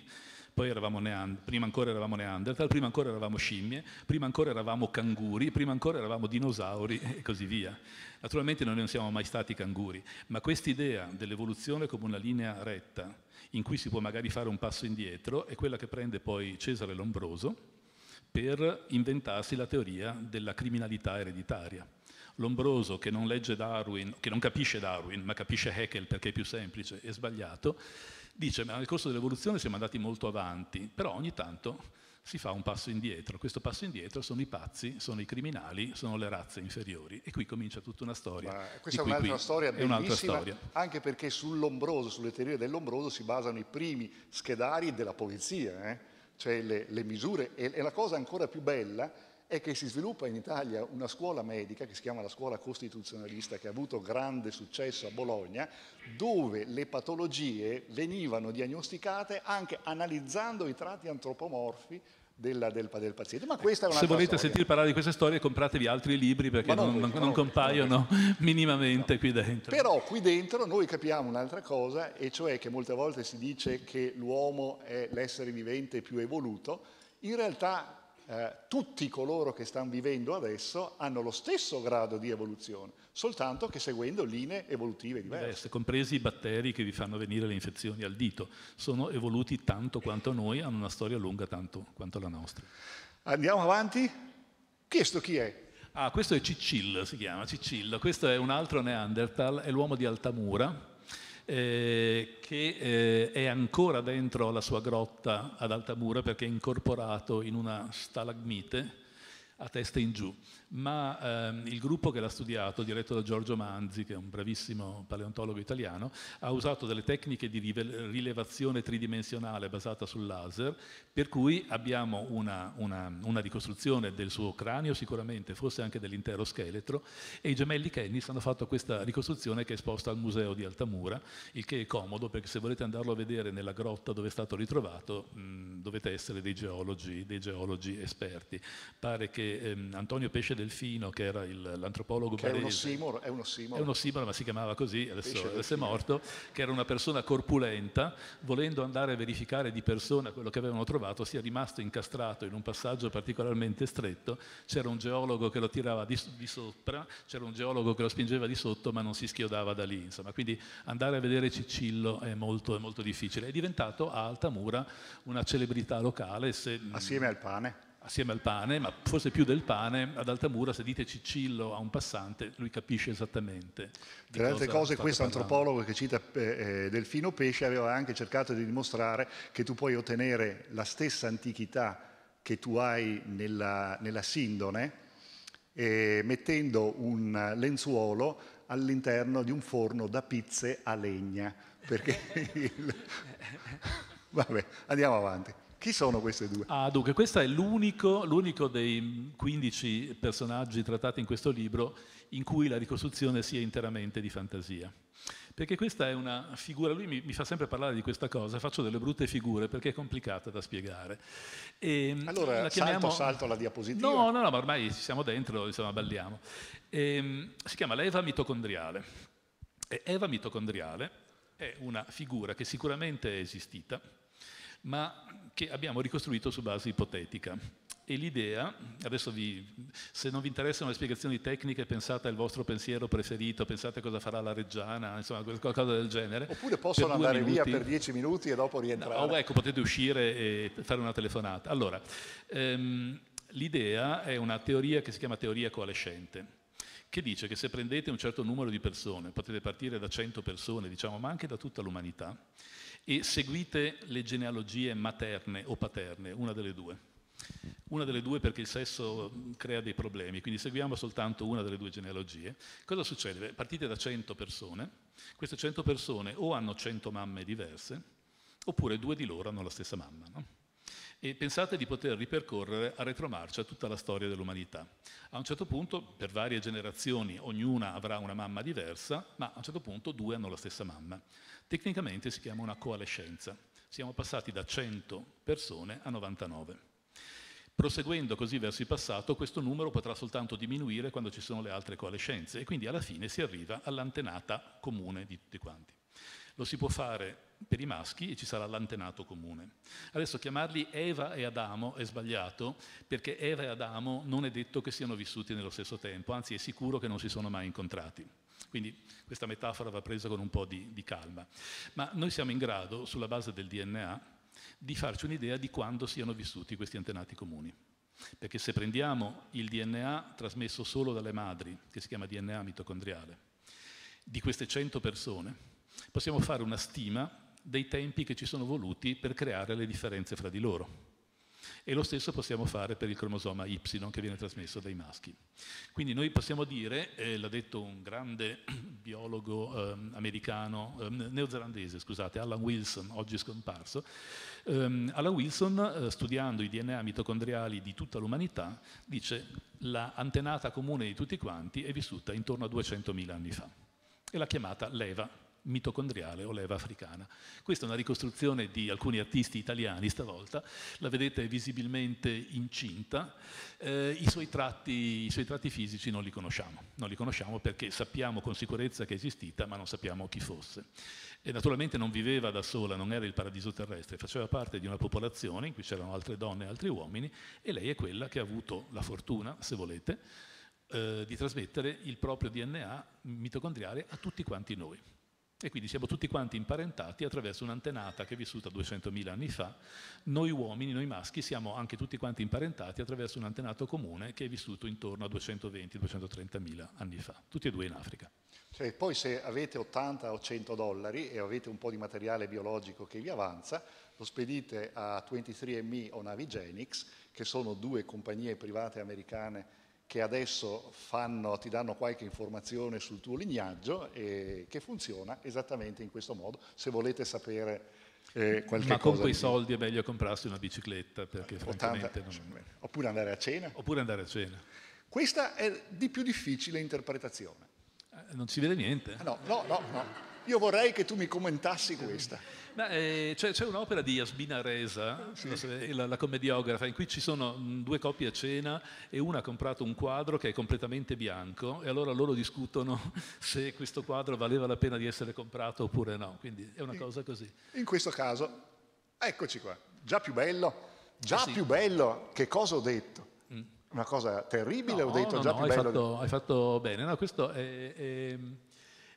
S3: poi eravamo neand- prima ancora eravamo Neanderthal, prima ancora eravamo scimmie, prima ancora eravamo canguri, prima ancora eravamo dinosauri e così via. Naturalmente noi non siamo mai stati canguri, ma questa idea dell'evoluzione come una linea retta in cui si può magari fare un passo indietro è quella che prende poi Cesare Lombroso per inventarsi la teoria della criminalità ereditaria. Lombroso che non legge Darwin, che non capisce Darwin, ma capisce Haeckel perché è più semplice, è sbagliato, Dice, ma nel corso dell'evoluzione siamo andati molto avanti, però ogni tanto si fa un passo indietro. Questo passo indietro sono i pazzi, sono i criminali, sono le razze inferiori. E qui comincia
S2: tutta una storia. Ma questa è un'altra storia è un'altra storia. anche perché sull'ombroso, sulle teorie dell'ombroso si basano i primi schedari della polizia, eh? cioè le, le misure. E, e la cosa ancora più bella è è che si sviluppa in Italia una scuola medica che si chiama la scuola costituzionalista che ha avuto grande successo a Bologna, dove le patologie venivano diagnosticate anche analizzando i tratti antropomorfi della, del, del, paziente. Ma questa è una Se volete storia. sentire
S3: parlare di queste storie, compratevi altri libri perché non, non, non, compaiono minimamente no. qui dentro. Però
S2: qui dentro noi capiamo un'altra cosa, e cioè che molte volte si dice che l'uomo è l'essere vivente più evoluto. In realtà eh, tutti coloro che stanno vivendo adesso hanno lo stesso grado di evoluzione, soltanto che seguendo linee evolutive diverse. diverse.
S3: Compresi i batteri che vi fanno venire le infezioni al dito, sono evoluti tanto quanto noi, hanno una storia lunga tanto quanto la nostra.
S2: Andiamo avanti? Chiesto chi è?
S3: Ah, questo è Cicillo, si chiama Cicillo, questo è un altro Neanderthal, è l'uomo di Altamura, eh, che eh, è ancora dentro la sua grotta ad Altamura perché è incorporato in una stalagmite a testa in giù ma ehm, il gruppo che l'ha studiato, diretto da Giorgio Manzi, che è un bravissimo paleontologo italiano, ha usato delle tecniche di rilevazione tridimensionale basata sul laser, per cui abbiamo una, una, una ricostruzione del suo cranio sicuramente, forse anche dell'intero scheletro, e i gemelli Kennis hanno fatto questa ricostruzione che è esposta al museo di Altamura, il che è comodo perché se volete andarlo a vedere nella grotta dove è stato ritrovato mh, dovete essere dei geologi, dei geologi esperti. Pare che ehm, Antonio Pesce del Delfino, che era il, l'antropologo che barese. È uno
S2: simoro, è uno simoro. È uno
S3: simoro, ma si chiamava così, adesso, adesso è morto, che era una persona corpulenta, volendo andare a verificare di persona quello che avevano trovato, sia rimasto incastrato in un passaggio particolarmente stretto, c'era un geologo che lo tirava di, di sopra, c'era un geologo che lo spingeva di sotto, ma non si schiodava da lì, insomma. Quindi andare a vedere Cicillo è molto, è molto difficile. È diventato a Altamura una celebrità locale. Se, Assieme al pane assieme al pane, ma forse più del pane, ad Altamura se dite Cicillo a un passante, lui capisce esattamente. Tra le altre cose questo parlando.
S2: antropologo che cita eh, eh, Delfino Pesce aveva anche cercato di dimostrare che tu puoi ottenere la stessa antichità che tu hai nella, nella sindone eh, mettendo un lenzuolo all'interno di un forno da pizze a legna. Perché il... Vabbè, andiamo avanti. Chi sono queste due? Ah,
S3: dunque, questo è l'unico, l'unico dei 15 personaggi trattati in questo libro in cui la ricostruzione sia interamente di fantasia. Perché questa è una figura, lui mi, mi fa sempre parlare di questa cosa, faccio delle brutte figure perché è complicata da spiegare. E ehm, allora, la chiamiamo... salto, salto
S2: la diapositiva. No,
S3: no, no, ma ormai siamo dentro, insomma, balliamo. E, ehm, si chiama l'Eva mitocondriale. E Eva mitocondriale è una figura che sicuramente è esistita, ma che abbiamo ricostruito su base ipotetica. E l'idea, adesso vi, se non vi interessano le spiegazioni tecniche, pensate al vostro pensiero preferito, pensate a cosa farà la Reggiana, insomma qualcosa del genere. Oppure possono andare minuti. via per
S2: dieci minuti e dopo rientrare. No, oh,
S3: ecco, potete uscire e fare una telefonata. Allora, ehm, l'idea è una teoria che si chiama teoria coalescente che dice che se prendete un certo numero di persone, potete partire da 100 persone, diciamo, ma anche da tutta l'umanità, e seguite le genealogie materne o paterne, una delle due. Una delle due perché il sesso crea dei problemi, quindi seguiamo soltanto una delle due genealogie. Cosa succede? Partite da 100 persone, queste 100 persone o hanno 100 mamme diverse, oppure due di loro hanno la stessa mamma. No? e pensate di poter ripercorrere a retromarcia tutta la storia dell'umanità. A un certo punto, per varie generazioni, ognuna avrà una mamma diversa, ma a un certo punto due hanno la stessa mamma. Tecnicamente si chiama una coalescenza. Siamo passati da 100 persone a 99. Proseguendo così verso il passato, questo numero potrà soltanto diminuire quando ci sono le altre coalescenze e quindi alla fine si arriva all'antenata comune di tutti quanti. Lo si può fare per i maschi e ci sarà l'antenato comune. Adesso chiamarli Eva e Adamo è sbagliato perché Eva e Adamo non è detto che siano vissuti nello stesso tempo, anzi è sicuro che non si sono mai incontrati. Quindi questa metafora va presa con un po' di, di calma. Ma noi siamo in grado, sulla base del DNA, di farci un'idea di quando siano vissuti questi antenati comuni. Perché se prendiamo il DNA trasmesso solo dalle madri, che si chiama DNA mitocondriale, di queste 100 persone, possiamo fare una stima dei tempi che ci sono voluti per creare le differenze fra di loro. E lo stesso possiamo fare per il cromosoma Y che viene trasmesso dai maschi. Quindi noi possiamo dire, eh, l'ha detto un grande biologo eh, americano, eh, neozelandese, scusate, Alan Wilson, oggi scomparso, ehm, Alan Wilson, eh, studiando i DNA mitocondriali di tutta l'umanità, dice la antenata comune di tutti quanti è vissuta intorno a 200.000 anni fa e l'ha chiamata leva mitocondriale o leva africana. Questa è una ricostruzione di alcuni artisti italiani stavolta, la vedete visibilmente incinta, eh, i, suoi tratti, i, suoi tratti, fisici non li conosciamo, non li conosciamo perché sappiamo con sicurezza che è esistita ma non sappiamo chi fosse. E naturalmente non viveva da sola, non era il paradiso terrestre, faceva parte di una popolazione in cui c'erano altre donne e altri uomini e lei è quella che ha avuto la fortuna, se volete, eh, di trasmettere il proprio DNA mitocondriale a tutti quanti noi. E quindi siamo tutti quanti imparentati attraverso un'antenata che è vissuta 200.000 anni fa. Noi uomini, noi maschi, siamo anche tutti quanti imparentati attraverso un antenato comune che è vissuto intorno a 220-230.000 anni fa, tutti e due
S2: in Africa. Cioè, poi se avete 80 o 100 dollari e avete un po' di materiale biologico che vi avanza, lo spedite a 23andMe o Navigenics, che sono due compagnie private americane che adesso fanno, ti danno qualche informazione sul tuo lignaggio e che funziona esattamente in questo modo. Se volete sapere
S3: eh, qualche Ma con quei di... soldi è meglio comprarsi una bicicletta perché 80, non... Eh,
S2: oppure andare a cena. Oppure andare a cena. Questa è di più difficile interpretazione. Eh, non ci vede niente. Ah, no, no, no. no. Io vorrei che tu mi commentassi questa.
S3: Ma, eh, c'è, c'è, un'opera di Asbina Resa, sì. la, la, commediografa, in cui ci sono mm, due coppie a cena e una ha comprato un quadro che è completamente bianco e allora loro discutono se questo quadro valeva la pena di essere comprato oppure no. Quindi
S2: è una in, cosa così. In questo caso, eccoci qua, già più bello, già eh sì. più bello, che cosa ho detto? Mm. Una cosa terribile no, ho detto no, già no, più hai bello. Fatto, hai
S3: fatto bene, no, questo è, è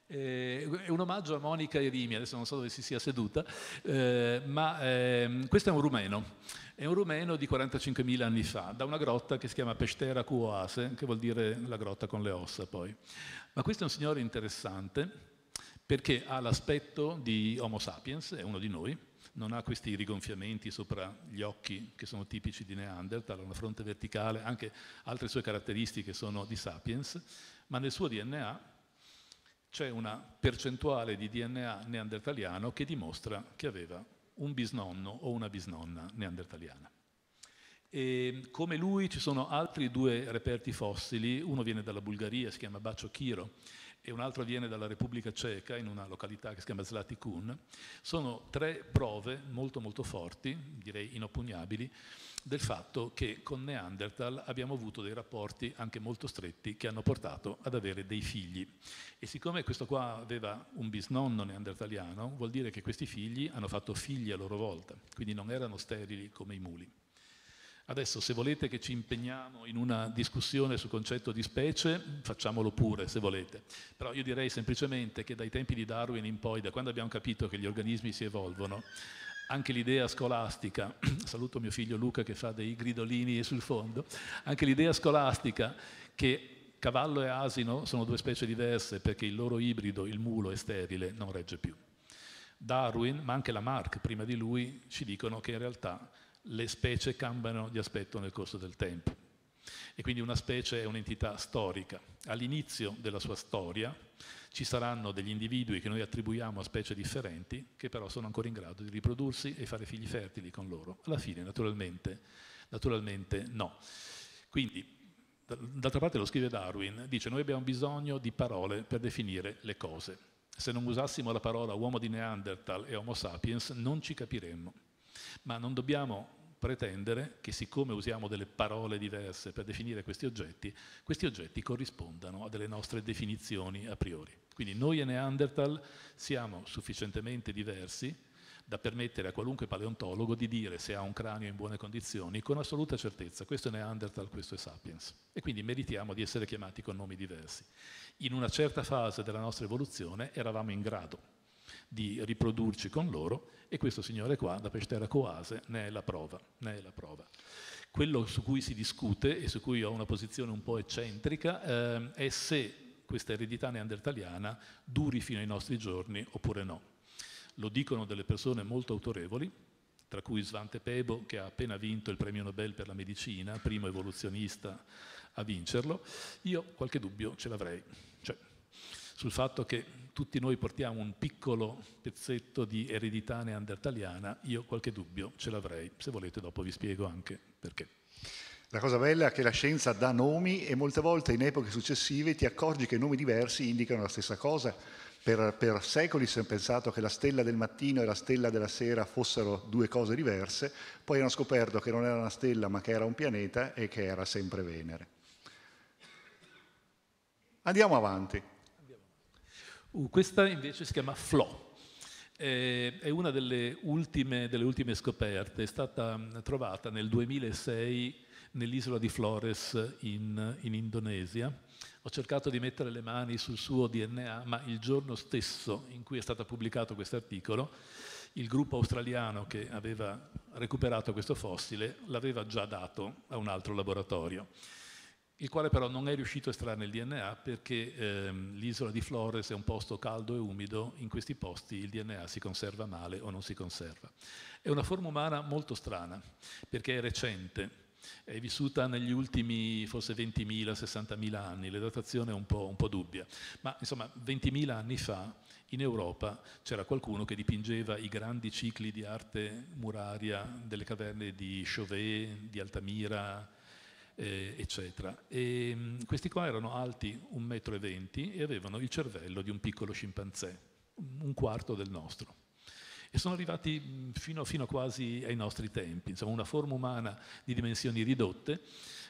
S3: eh, è un omaggio a Monica Irimi, adesso non so dove si sia seduta, eh, ma ehm, questo è un rumeno, è un rumeno di 45.000 anni fa, da una grotta che si chiama Peștera Cuoase, che vuol dire la grotta con le ossa poi. Ma questo è un signore interessante perché ha l'aspetto di Homo sapiens, è uno di noi, non ha questi rigonfiamenti sopra gli occhi che sono tipici di Neanderthal, ha una fronte verticale, anche altre sue caratteristiche sono di sapiens, ma nel suo DNA c'è una percentuale di DNA neandertaliano che dimostra che aveva un bisnonno o una bisnonna neandertaliana. E come lui ci sono altri due reperti fossili, uno viene dalla Bulgaria, si chiama Bacio Chiro, e un altro viene dalla Repubblica Ceca, in una località che si chiama Zlati Kun. Sono tre prove molto molto forti, direi inoppugnabili, del fatto che con Neanderthal abbiamo avuto dei rapporti anche molto stretti che hanno portato ad avere dei figli. E siccome questo qua aveva un bisnonno neandertaliano, vuol dire che questi figli hanno fatto figli a loro volta, quindi non erano sterili come i muli. Adesso se volete che ci impegniamo in una discussione sul concetto di specie, facciamolo pure se volete, però io direi semplicemente che dai tempi di Darwin in poi, da quando abbiamo capito che gli organismi si evolvono, anche l'idea scolastica, saluto mio figlio Luca che fa dei gridolini sul fondo, anche l'idea scolastica che cavallo e asino sono due specie diverse perché il loro ibrido, il mulo, è sterile, non regge più. Darwin, ma anche Lamarck prima di lui, ci dicono che in realtà le specie cambiano di aspetto nel corso del tempo. E quindi una specie è un'entità storica. All'inizio della sua storia ci saranno degli individui che noi attribuiamo a specie differenti, che però sono ancora in grado di riprodursi e fare figli fertili con loro. Alla fine, naturalmente, naturalmente no. Quindi, d'altra parte lo scrive Darwin, dice noi abbiamo bisogno di parole per definire le cose. Se non usassimo la parola uomo di Neanderthal e Homo sapiens non ci capiremmo, ma non dobbiamo pretendere che siccome usiamo delle parole diverse per definire questi oggetti, questi oggetti corrispondano a delle nostre definizioni a priori. Quindi noi e Neanderthal siamo sufficientemente diversi da permettere a qualunque paleontologo di dire se ha un cranio in buone condizioni con assoluta certezza, questo è Neanderthal, questo è Sapiens. E quindi meritiamo di essere chiamati con nomi diversi. In una certa fase della nostra evoluzione eravamo in grado di riprodurci con loro e questo signore qua, da Peshtera Coase, ne è la prova. Ne è la prova. Quello su cui si discute e su cui ho una posizione un po' eccentrica eh, è se questa eredità neandertaliana duri fino ai nostri giorni oppure no. Lo dicono delle persone molto autorevoli, tra cui Svante Pebo, che ha appena vinto il premio Nobel per la medicina, primo evoluzionista a vincerlo, io qualche dubbio ce l'avrei sul fatto che tutti noi portiamo un piccolo pezzetto di eredità neandertaliana, io qualche dubbio ce l'avrei, se volete dopo vi spiego anche perché.
S2: La cosa bella è che la scienza dà nomi e molte volte in epoche successive ti accorgi che nomi diversi indicano la stessa cosa. Per, per secoli si è pensato che la stella del mattino e la stella della sera fossero due cose diverse, poi hanno scoperto che non era una stella ma che era un pianeta e che era sempre Venere. Andiamo avanti.
S3: Questa invece si chiama FLO. Eh, è una delle ultime, delle ultime, scoperte, è stata trovata nel 2006 nell'isola di Flores in, in Indonesia. Ho cercato di mettere le mani sul suo DNA, ma il giorno stesso in cui è stato pubblicato questo articolo, il gruppo australiano che aveva recuperato questo fossile l'aveva già dato a un altro laboratorio il quale però non è riuscito a estrarre il DNA perché ehm, l'isola di Flores è un posto caldo e umido, in questi posti il DNA si conserva male o non si conserva. È una forma umana molto strana perché è recente, è vissuta negli ultimi forse 20.000, 60.000 anni, la datazione è un po', un po dubbia, ma insomma 20.000 anni fa in Europa c'era qualcuno che dipingeva i grandi cicli di arte muraria delle caverne di Chauvet, di Altamira, eh, eccetera. E, mm, questi qua erano alti 1,20 m e avevano il cervello di un piccolo scimpanzé, un quarto del nostro. E sono arrivati mm, fino, fino quasi ai nostri tempi, insomma una forma umana di dimensioni ridotte,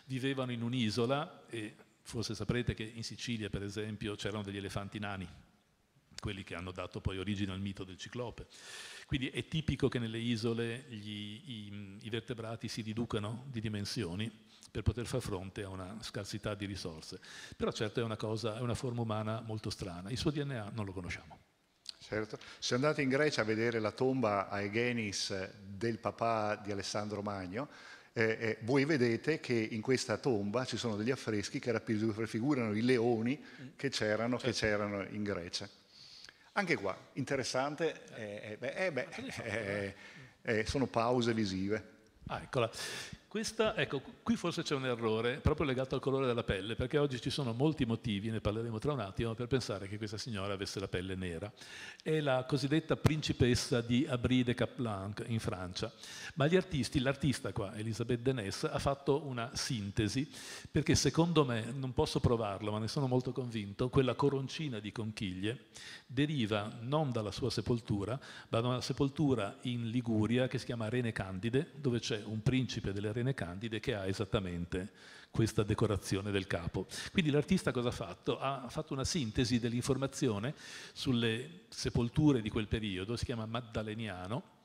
S3: vivevano in un'isola e forse saprete che in Sicilia per esempio c'erano degli elefanti nani, quelli che hanno dato poi origine al mito del ciclope. Quindi è tipico che nelle isole gli, i, i, vertebrati si riducano di dimensioni per poter far fronte a una scarsità di risorse. Però certo è una, cosa, è una forma umana molto strana, il suo DNA non lo conosciamo.
S2: Certo. Se andate in Grecia a vedere la tomba a Egenis del papà di Alessandro Magno, eh, eh, voi vedete che in questa tomba ci sono degli affreschi che raffigurano i leoni che c'erano, che certo. c'erano in Grecia. Anche qua, interessante, eh, eh, eh beh, eh, beh, sono pause visive.
S3: Ah, eccola. Questa, ecco, qui forse c'è un errore proprio legato al colore della pelle, perché oggi ci sono molti motivi, ne parleremo tra un attimo, per pensare che questa signora avesse la pelle nera. È la cosiddetta principessa di Abri de Caplan in Francia. Ma gli artisti, l'artista qua, Elisabeth Denès, ha fatto una sintesi, perché secondo me, non posso provarlo, ma ne sono molto convinto, quella coroncina di conchiglie deriva non dalla sua sepoltura, ma da una sepoltura in Liguria che si chiama Rene Candide, dove c'è un principe delle catene candide che ha esattamente questa decorazione del capo. Quindi l'artista cosa ha fatto? Ha fatto una sintesi dell'informazione sulle sepolture di quel periodo, si chiama Maddaleniano,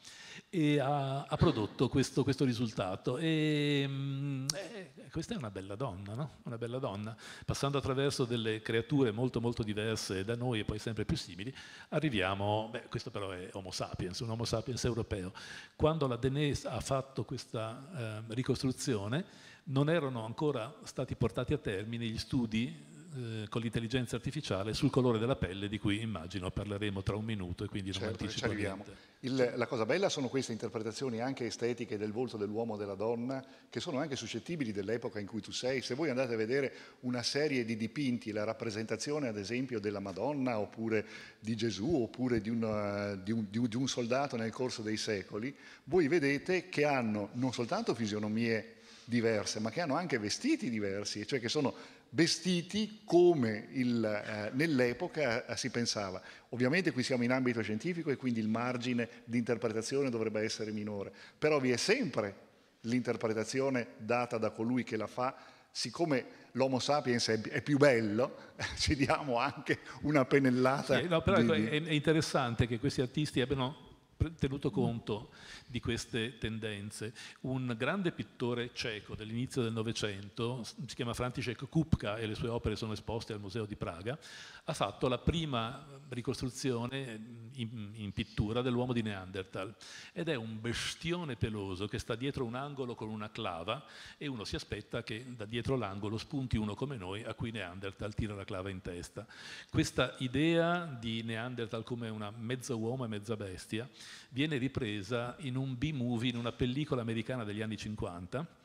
S3: e ha, ha prodotto questo, questo risultato. E, mm, eh, questa è una bella donna, no? una bella donna. Passando attraverso delle creature molto molto diverse da noi e poi sempre più simili, arriviamo, beh, questo però è Homo sapiens, un Homo sapiens europeo. Quando la Denes ha fatto questa eh, ricostruzione, non erano ancora stati portati a termine gli studi eh, con l'intelligenza artificiale sul colore della pelle di cui immagino parleremo tra un minuto e quindi non certo, anticipo niente.
S2: Il, la cosa bella sono queste interpretazioni anche estetiche del volto dell'uomo e della donna che sono anche suscettibili dell'epoca in cui tu sei. Se voi andate a vedere una serie di dipinti, la rappresentazione ad esempio della Madonna oppure di Gesù oppure di, una, eh, di, un, di un soldato nel corso dei secoli, voi vedete che hanno non soltanto fisionomie diverse, ma che hanno anche vestiti diversi, cioè che sono vestiti come eh, nell'epoca eh, si pensava. Ovviamente qui siamo in ambito scientifico e quindi il margine di interpretazione dovrebbe essere minore, però vi è sempre l'interpretazione data da colui che la fa, siccome l'Homo sapiens è, più bello, ci diamo anche una pennellata. Sì, no, però di... Ecco,
S3: è, interessante che questi artisti abbiano tenuto conto di queste tendenze. Un grande pittore ceco dell'inizio del Novecento, si chiama František Kupka e le sue opere sono esposte al Museo di Praga, ha fatto la prima ricostruzione in, in pittura dell'uomo di Neanderthal ed è un bestione peloso che sta dietro un angolo con una clava e uno si aspetta che da dietro l'angolo spunti uno come noi a cui Neanderthal tira la clava in testa. Questa idea di Neanderthal come una mezza uomo e mezza bestia viene ripresa in un B-movie, in una pellicola americana degli anni 50.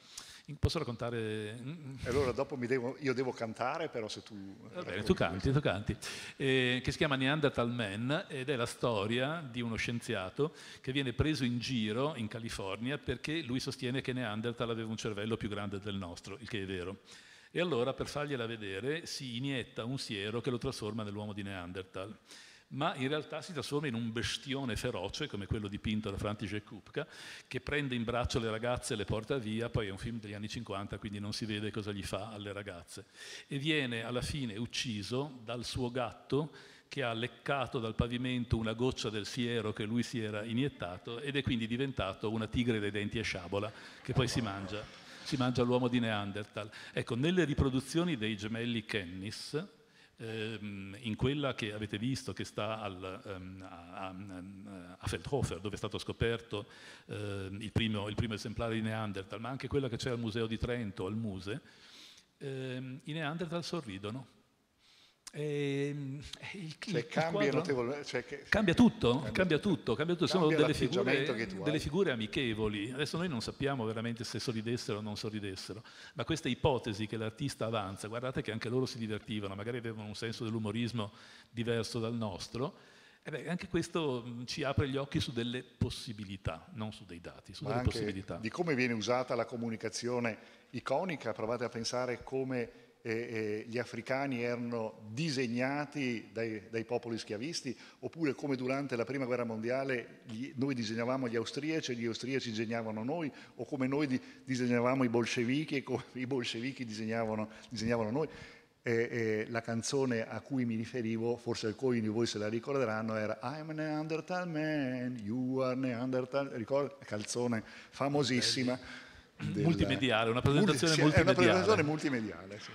S3: Posso raccontare? Mm, mm.
S2: allora dopo devo, io devo cantare, però se tu... Va bene, tu canti, tu canti.
S3: Eh, che si chiama Neanderthal Man ed è la storia di uno scienziato che viene preso in giro in California perché lui sostiene che Neanderthal aveva un cervello più grande del nostro, il che è vero. E allora per fargliela vedere si inietta un siero che lo trasforma nell'uomo di Neanderthal ma in realtà si trasforma in un bestione feroce come quello dipinto da František Kupka, che prende in braccio le ragazze e le porta via, poi è un film degli anni 50, quindi non si vede cosa gli fa alle ragazze, e viene alla fine ucciso dal suo gatto che ha leccato dal pavimento una goccia del siero che lui si era iniettato ed è quindi diventato una tigre dai denti e sciabola che poi si mangia, si mangia l'uomo di Neanderthal. Ecco, nelle riproduzioni dei gemelli Kennis ehm, in quella che avete visto che sta al, ehm, a, a, a, Feldhofer, dove è stato scoperto ehm, il, primo, il, primo, esemplare di Neanderthal, ma anche quella che c'è al Museo di Trento, al Muse, ehm, i Neanderthal sorridono Ehm,
S2: il, cioè, cambia, quadro, cioè che, cambia,
S3: tutto, cambia, cambia, tutto, cambia tutto, sono delle figure, delle figure, amichevoli. Adesso noi non sappiamo veramente se sorridessero o non sorridessero, ma queste ipotesi che l'artista avanza, guardate che anche loro si divertivano, magari avevano un senso dell'umorismo
S2: diverso dal nostro,
S3: eh beh, anche questo ci apre gli occhi su delle possibilità, non su dei dati, su ma delle possibilità. Di
S2: come viene usata la comunicazione iconica, provate a pensare come eh, gli africani erano disegnati dai, dai, popoli schiavisti, oppure come durante la Prima Guerra Mondiale gli, noi disegnavamo gli austriaci e gli austriaci disegnavano noi, o come noi di, disegnavamo i bolscevichi e come i bolscevichi disegnavano, disegnavano noi. E, e, la canzone a cui mi riferivo, forse alcuni di voi se la ricorderanno, era I'm a Neanderthal Man, You are Neanderthal, ricorda? Canzone famosissima del... multimediale, una presentazione sì, multimediale. È una presentazione multimediale, sì.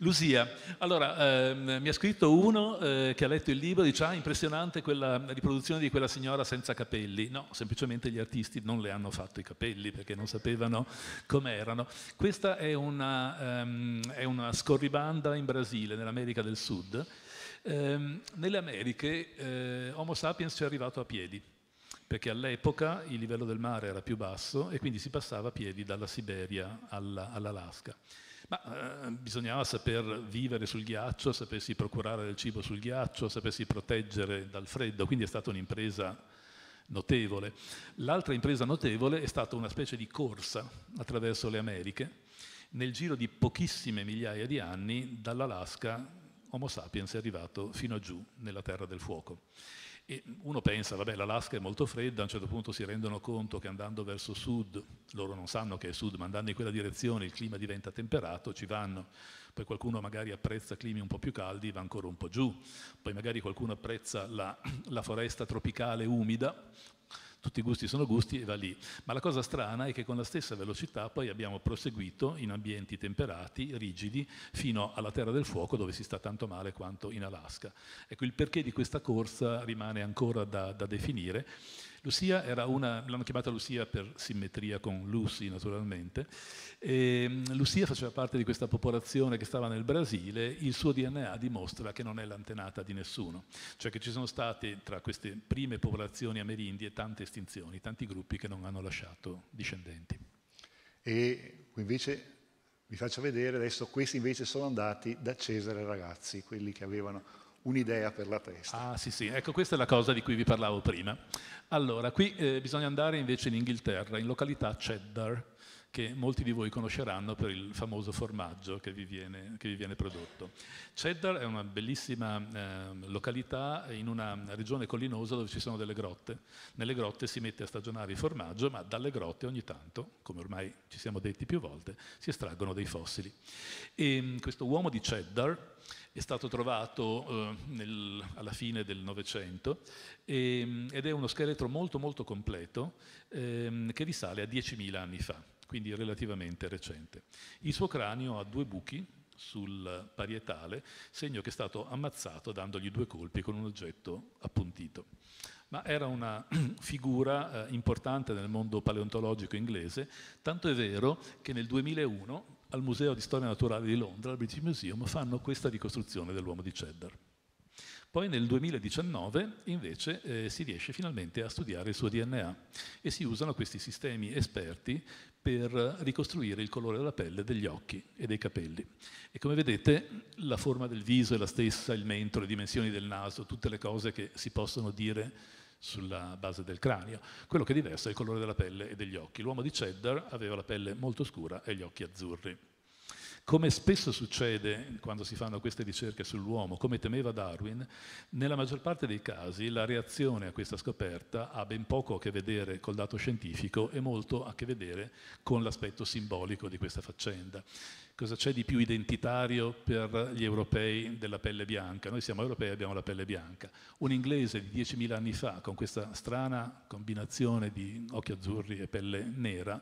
S3: Lucia, allora ehm, mi ha scritto uno eh, che ha letto il libro, dice ah impressionante quella riproduzione di quella signora senza capelli, no, semplicemente gli artisti non le hanno fatto i capelli perché non sapevano com'erano. Questa è una, ehm, è una scorribanda in Brasile, nell'America del Sud. Ehm, nelle Americhe eh, Homo sapiens ci è arrivato a piedi, perché all'epoca il livello del mare era più basso e quindi si passava a piedi dalla Siberia alla, all'Alaska. Ma eh, bisognava saper vivere sul ghiaccio, sapersi procurare del cibo sul ghiaccio, sapersi proteggere dal freddo, quindi è stata un'impresa notevole. L'altra impresa notevole è stata una specie di corsa attraverso le Americhe. Nel giro di pochissime migliaia di anni dall'Alaska Homo sapiens è arrivato fino a giù nella Terra del Fuoco. E uno pensa, vabbè, l'Alaska è molto fredda, a un certo punto si rendono conto che andando verso sud, loro non sanno che è sud, ma andando in quella direzione il clima diventa temperato, ci vanno. Poi qualcuno magari apprezza climi un po' più caldi, va ancora un po' giù. Poi magari qualcuno apprezza la, la foresta tropicale umida, tutti i gusti sono gusti e va lì. Ma la cosa strana è che con la stessa velocità poi abbiamo proseguito in ambienti temperati, rigidi, fino alla Terra del Fuoco dove si sta tanto male quanto in Alaska. Ecco, il perché di questa corsa rimane ancora da, da definire Lucia era una, l'hanno chiamata Lucia per simmetria con Lucy naturalmente, e ehm, Lucia faceva parte di questa popolazione che stava nel Brasile, il suo DNA dimostra che non è l'antenata di nessuno, cioè che ci sono state tra queste prime popolazioni amerindie tante estinzioni, tanti gruppi che non hanno lasciato discendenti.
S2: E invece vi faccio vedere adesso questi invece sono andati da Cesare ragazzi, quelli che avevano un'idea per la testa.
S3: Ah sì sì, ecco questa è la cosa di cui vi parlavo prima. Allora, qui eh, bisogna andare invece in Inghilterra, in località Cheddar, che molti di voi conosceranno per il famoso formaggio che vi viene, che vi viene prodotto. Cheddar è una bellissima eh, località in una regione collinosa dove ci sono delle grotte. Nelle grotte si mette a stagionare il formaggio, ma dalle grotte ogni tanto, come ormai ci siamo detti più volte, si estraggono dei fossili. E ehm, questo uomo di Cheddar è stato trovato eh, nel, alla fine del Novecento ehm, ed è uno scheletro molto molto completo eh, che risale a 10.000 anni fa, quindi relativamente recente. Il suo cranio ha due buchi sul parietale, segno che è stato ammazzato dandogli due colpi con un oggetto appuntito ma era una figura eh, importante nel mondo paleontologico inglese, tanto è vero che nel 2001 al Museo di Storia Naturale di Londra, al British Museum, fanno questa ricostruzione dell'uomo di Cheddar. Poi nel 2019 invece eh, si riesce finalmente a studiare il suo DNA e si usano questi sistemi esperti per ricostruire il colore della pelle, degli occhi e dei capelli. E come vedete la forma del viso è la stessa, il mento, le dimensioni del naso, tutte le cose che si possono dire sulla base del cranio. Quello che è diverso è il colore della pelle e degli occhi. L'uomo di Cheddar aveva la pelle molto scura e gli occhi azzurri. Come spesso succede quando si fanno queste ricerche sull'uomo, come temeva Darwin, nella maggior parte dei casi la reazione a questa scoperta ha ben poco a che vedere col dato scientifico e molto a che vedere con l'aspetto simbolico di questa faccenda cosa c'è di più identitario per gli europei della pelle bianca. Noi siamo europei e abbiamo la pelle bianca. Un inglese di 10.000 anni fa, con questa strana combinazione di occhi azzurri e pelle nera,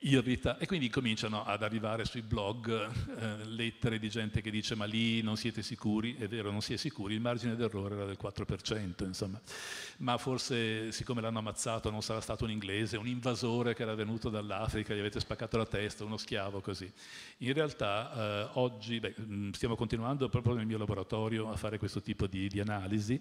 S3: irrita e quindi cominciano ad arrivare sui blog eh, lettere di gente che dice ma lì non siete sicuri, è vero non si è sicuri, il margine d'errore era del 4% insomma, ma forse siccome l'hanno ammazzato non sarà stato un inglese, un invasore che era venuto dall'Africa, gli avete spaccato la testa, uno schiavo così. In realtà eh, oggi beh, stiamo continuando proprio nel mio laboratorio a fare questo tipo di, di analisi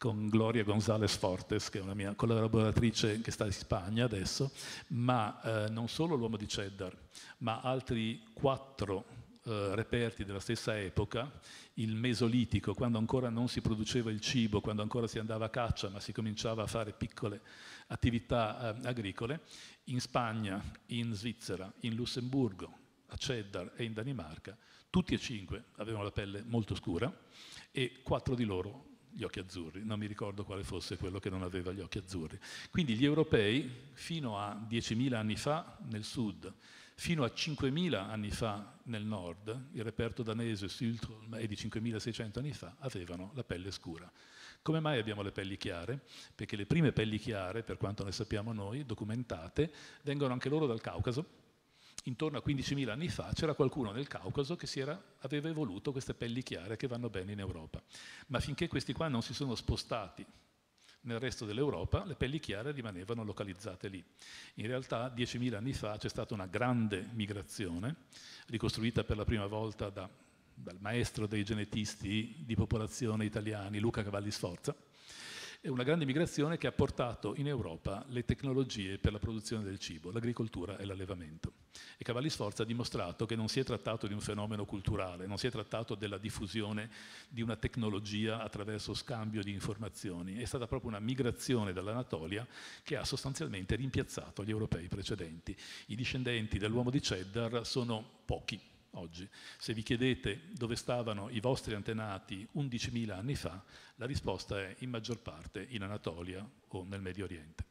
S3: con Gloria González Fortes, che è una mia collaboratrice che sta in Spagna adesso, ma eh, non solo l'uomo di Cheddar, ma altri quattro Uh, reperti della stessa epoca, il mesolitico, quando ancora non si produceva il cibo, quando ancora si andava a caccia, ma si cominciava a fare piccole attività uh, agricole, in Spagna, in Svizzera, in Lussemburgo, a Cheddar e in Danimarca, tutti e cinque avevano la pelle molto scura e quattro di loro gli occhi azzurri, non mi ricordo quale fosse quello che non aveva gli occhi azzurri. Quindi gli europei fino a 10.000 anni fa nel sud, fino a 5.000 anni fa nel nord, il reperto danese Sultrum è di 5.600 anni fa, avevano la pelle scura. Come mai abbiamo le pelli chiare? Perché le prime pelli chiare, per quanto ne sappiamo noi, documentate, vengono anche loro dal Caucaso, intorno a 15.000 anni fa c'era qualcuno nel Caucaso che era, aveva evoluto queste pelli chiare che vanno bene in Europa. Ma finché questi qua non si sono spostati nel resto dell'Europa, le pelli chiare rimanevano localizzate lì. In realtà 10.000 anni fa c'è stata una grande migrazione, ricostruita per la prima volta da, dal maestro dei genetisti di popolazione italiani, Luca Cavalli Sforza, è una grande migrazione che ha portato in Europa le tecnologie per la produzione del cibo, l'agricoltura e l'allevamento. E Cavalli Sforza ha dimostrato che non si è trattato di un fenomeno culturale, non si è trattato della diffusione di una tecnologia attraverso scambio di informazioni, è stata proprio una migrazione dall'Anatolia che ha sostanzialmente rimpiazzato gli europei precedenti. I discendenti dell'uomo di Cheddar sono pochi, oggi. Se vi chiedete dove stavano i vostri antenati 11.000 anni fa, la risposta è in maggior parte in Anatolia o nel Medio Oriente.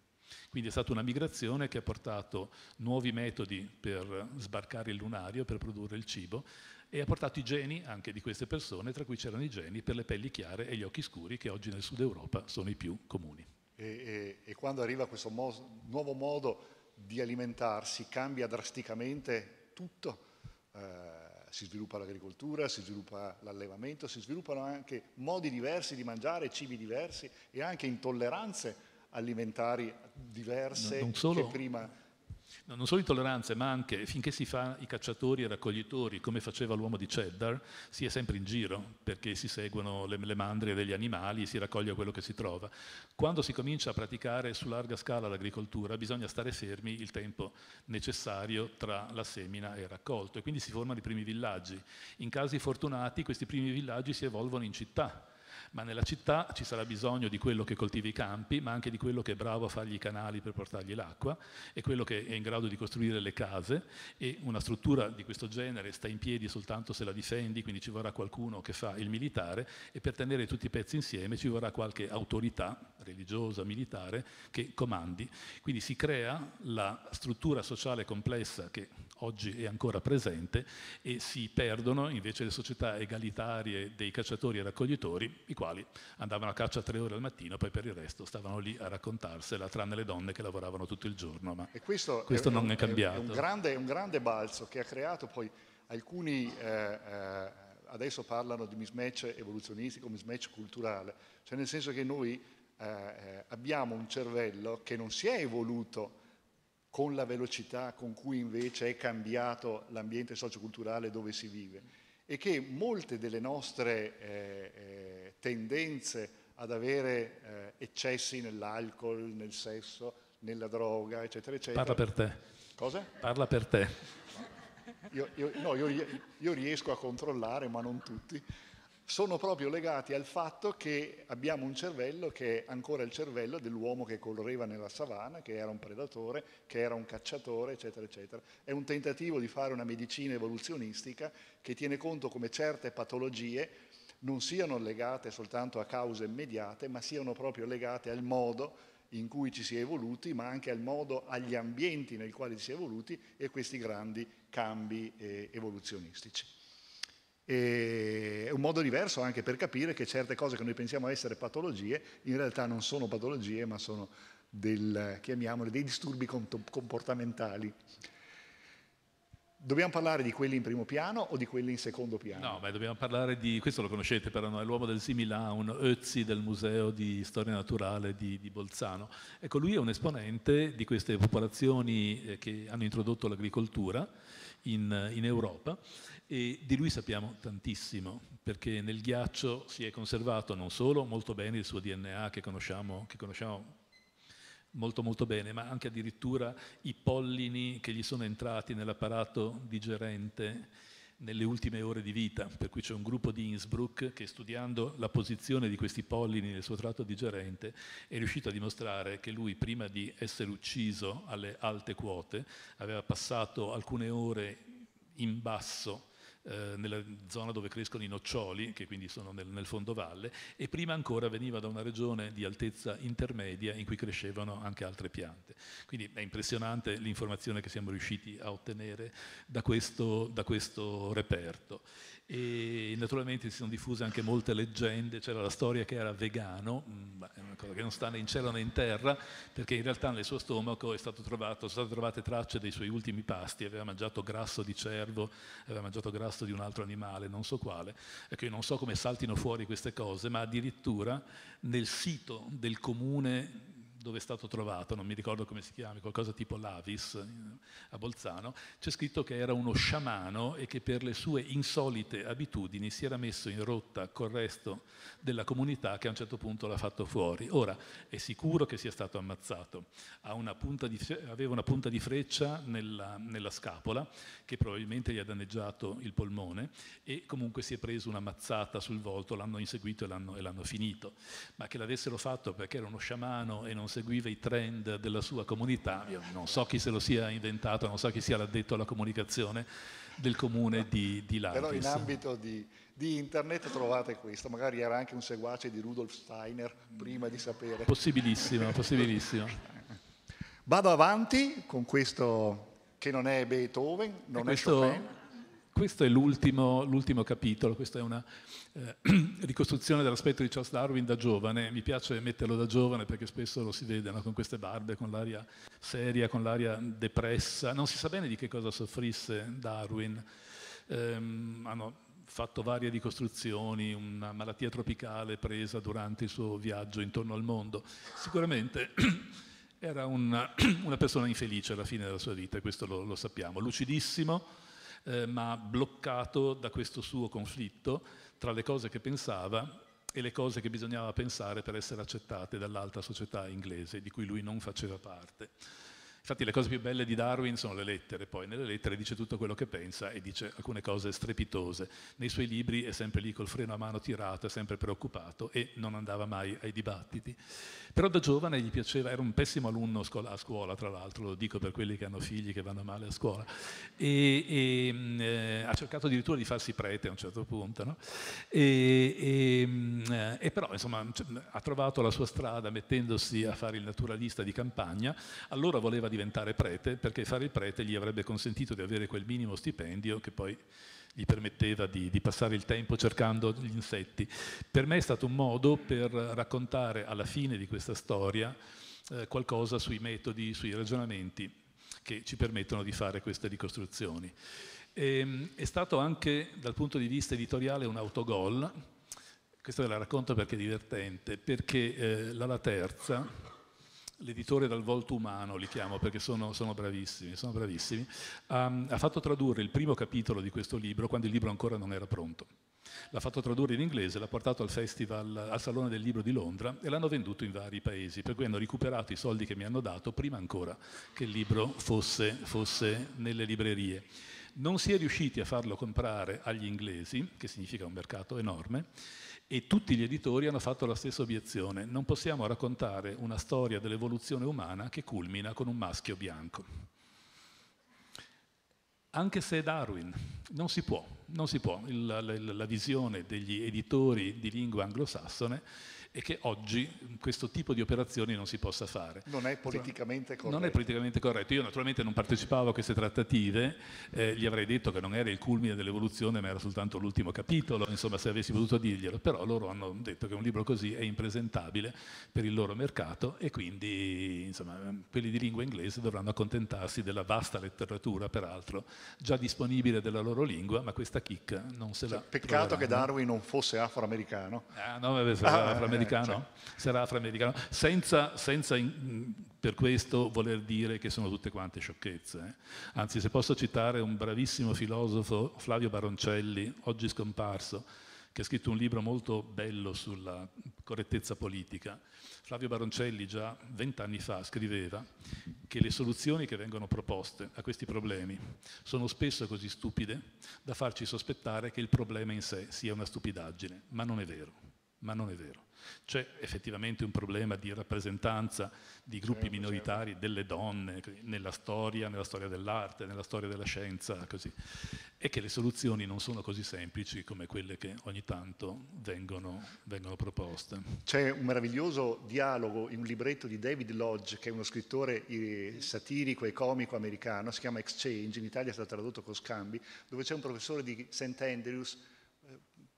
S3: Quindi è stata una migrazione che ha portato nuovi metodi per sbarcare il lunario, per produrre il cibo e ha portato i geni anche di queste persone, tra cui c'erano i geni per le pelli chiare e gli occhi scuri che oggi nel sud Europa sono i più comuni.
S2: E, e, e quando arriva questo mo nuovo modo di alimentarsi cambia drasticamente tutto? Eh, si sviluppa l'agricoltura, si sviluppa l'allevamento, si sviluppano anche modi diversi di mangiare, cibi diversi e anche intolleranze alimentari diverse non, non solo, che prima
S3: No, non solo intolleranze, ma anche finché si fa i cacciatori e i raccoglitori, come faceva l'uomo di Cheddar, si è sempre in giro perché si seguono le, le mandrie degli animali, si raccoglie quello che si trova. Quando si comincia a praticare su larga scala l'agricoltura, bisogna stare fermi il tempo necessario tra la semina e il raccolto e quindi si formano i primi villaggi. In casi fortunati questi primi villaggi si evolvono in città, ma nella città ci sarà bisogno di quello che coltivi i campi, ma anche di quello che è bravo a fargli i canali per portargli l'acqua e quello che è in grado di costruire le case e una struttura di questo genere sta in piedi soltanto se la difendi, quindi ci vorrà qualcuno che fa il militare e per tenere tutti i pezzi insieme ci vorrà qualche autorità religiosa, militare che comandi. Quindi si crea la struttura sociale complessa che oggi è ancora presente e si perdono invece le società egalitarie dei cacciatori e raccoglitori, i quali andavano a caccia tre ore al mattino, poi per il resto stavano lì a raccontarsela, tranne le donne che lavoravano tutto il giorno. Ma
S2: e questo, questo è, non è, è cambiato. È un, grande, è un, grande, balzo che ha creato poi alcuni... Eh, eh, adesso parlano di mismatch evoluzionistico, mismatch culturale, cioè nel senso che noi eh, eh abbiamo un cervello che non si è evoluto con la velocità con cui invece è cambiato l'ambiente socioculturale dove si vive e che molte delle nostre eh, eh, tendenze ad avere eh, eccessi nell'alcol, nel sesso, nella droga, eccetera, eccetera. Parla per te. Cosa?
S3: Parla per te.
S2: Io, io, no, io, io riesco a controllare, ma non tutti sono proprio legati al fatto che abbiamo un cervello che è ancora il cervello dell'uomo che correva nella savana, che era un predatore, che era un cacciatore, eccetera, eccetera. È un tentativo di fare una medicina evoluzionistica che tiene conto come certe patologie non siano legate soltanto a cause immediate, ma siano proprio legate al modo in cui ci si è evoluti, ma anche al modo, agli ambienti nei quali si è evoluti e questi grandi cambi eh, evoluzionistici è un modo diverso anche per capire che certe cose che noi pensiamo essere patologie in realtà non sono patologie ma sono del, dei disturbi comportamentali. Dobbiamo parlare di quelli in primo piano o di quelli in secondo piano?
S3: No, beh, dobbiamo parlare di, questo lo conoscete però, è l'uomo del Similaun, Özzi del Museo di Storia Naturale di, di, Bolzano. Ecco, lui è un esponente di queste popolazioni eh, che hanno introdotto l'agricoltura in, in Europa e di lui sappiamo tantissimo, perché nel ghiaccio si è conservato non solo molto bene il suo DNA che conosciamo, che conosciamo molto molto bene, ma anche addirittura i pollini che gli sono entrati nell'apparato digerente nelle ultime ore di vita, per cui c'è un gruppo di Innsbruck che studiando la posizione di questi pollini nel suo tratto digerente è riuscito a dimostrare che lui prima di essere ucciso alle alte quote aveva passato alcune ore in basso eh, nella zona dove crescono i noccioli, che quindi sono nel, nel fondovalle, e prima ancora veniva da una regione di altezza intermedia in cui crescevano anche altre piante. Quindi è impressionante l'informazione che siamo riusciti a ottenere da questo, da questo reperto e naturalmente si sono diffuse anche molte leggende, c'era la storia che era vegano, mm, è una cosa che non sta né in cielo né in terra, perché in realtà nel suo stomaco trovato, sono state trovate tracce dei suoi ultimi pasti, aveva mangiato grasso di cervo, aveva mangiato grasso di un altro animale, non so quale, ecco io non so come saltino fuori queste cose, ma addirittura nel sito del comune dove è stato trovato, non mi ricordo come si chiama, qualcosa tipo Lavis a Bolzano, c'è scritto che era uno sciamano e che per le sue insolite abitudini si era messo in rotta col resto della comunità che a un certo punto l'ha fatto fuori. Ora è sicuro che sia stato ammazzato, una di, aveva una punta di freccia nella, nella, scapola che probabilmente gli ha danneggiato il polmone e comunque si è preso una mazzata sul volto, l'hanno inseguito e l'hanno, e l'hanno finito, ma che l'avessero fatto perché era uno sciamano e non seguiva i trend della sua comunità, io non so chi se lo sia inventato, non so chi sia l'addetto alla comunicazione del comune di, di Lantis. Però in ambito
S2: di, di internet trovate questo, magari era anche un seguace di Rudolf Steiner prima di sapere. Possibilissimo, possibilissimo. Vado avanti con questo che non è Beethoven, non e è Chopin
S3: questo è l'ultimo, capitolo, questa è una eh, ricostruzione dell'aspetto di Charles Darwin da giovane, mi piace metterlo da giovane perché spesso lo si vede no? con queste barbe, con l'aria seria, con l'aria depressa, non si sa bene di che cosa soffrisse Darwin, ehm, hanno fatto varie ricostruzioni, una malattia tropicale presa durante il suo viaggio intorno al mondo, sicuramente... era una, una persona infelice alla fine della sua vita, questo lo, lo sappiamo, lucidissimo, eh, ma bloccato da questo suo conflitto tra le cose che pensava e le cose che bisognava pensare per essere accettate dall'alta società inglese di cui lui non faceva parte. Infatti le cose più belle di Darwin sono le lettere, poi nelle lettere dice tutto quello che pensa e dice alcune cose strepitose. Nei suoi libri è sempre lì col freno a mano tirato, è sempre preoccupato e non andava mai ai dibattiti. Però da giovane gli piaceva, era un pessimo alunno a scuola, tra l'altro, lo dico per quelli che hanno figli che vanno male a scuola, e, e eh, ha cercato addirittura di farsi prete a un certo punto, no? e, e, eh, però insomma cioè, ha trovato la sua strada mettendosi a fare il naturalista di campagna, allora voleva diventare diventare prete perché fare il prete gli avrebbe consentito di avere quel minimo stipendio che poi gli permetteva di, di, passare il tempo cercando gli insetti. Per me è stato un modo per raccontare alla fine di questa storia eh, qualcosa sui metodi, sui ragionamenti che ci permettono di fare queste ricostruzioni. E, ehm, è stato anche dal punto di vista editoriale un autogol, questa ve la racconto perché è divertente, perché eh, la terza l'editore dal volto umano, li chiamo perché sono, sono bravissimi, sono bravissimi um, ha fatto tradurre il primo capitolo di questo libro quando il libro ancora non era pronto. L'ha fatto tradurre in inglese, l'ha portato al festival, al Salone del Libro di Londra e l'hanno venduto in vari paesi, per cui hanno recuperato i soldi che mi hanno dato prima ancora che il libro fosse, fosse nelle librerie. Non si è riusciti a farlo comprare agli inglesi, che significa un mercato enorme, e tutti gli editori hanno fatto la stessa obiezione, non possiamo raccontare una storia dell'evoluzione umana che culmina con un maschio bianco. Anche se Darwin, non si può, non si può, il, la, la visione degli editori di lingua anglosassone e che oggi questo tipo di operazioni non si possa fare. Non
S2: è politicamente corretto.
S3: Non è politicamente corretto. Io naturalmente non partecipavo a queste trattative, eh, gli avrei detto che non era il culmine dell'evoluzione ma era soltanto l'ultimo capitolo, insomma se avessi potuto dirglielo, però loro hanno detto che un libro così è impresentabile per il loro mercato e quindi insomma, quelli di lingua inglese dovranno accontentarsi della vasta letteratura, peraltro già disponibile della loro lingua, ma questa chicca non se la... Cioè, peccato troveranno. che Darwin
S2: non fosse afroamericano. Ah,
S3: no, beh, ah, eh. afroamericano afroamericano, eh, certo. sarà afroamericano, senza, senza in, per questo voler dire che sono tutte quante sciocchezze. Eh. Anzi, se posso citare un bravissimo filosofo, Flavio Baroncelli, oggi scomparso, che ha scritto un libro molto bello sulla correttezza politica. Flavio Baroncelli già vent'anni fa scriveva che le soluzioni che vengono proposte a questi problemi sono spesso così stupide da farci sospettare che il problema in sé sia una stupidaggine, ma non è vero, ma non è vero. C'è effettivamente un problema di rappresentanza di gruppi eh, minoritari, delle donne, nella storia, nella storia dell'arte, nella storia della scienza, così. E che le soluzioni non sono così semplici come quelle che ogni tanto vengono, vengono proposte.
S2: C'è un meraviglioso dialogo in un libretto di David Lodge, che è uno scrittore eh, satirico e comico americano, si chiama Exchange, in Italia è stato tradotto con Scambi, dove c'è un professore di St. Andrews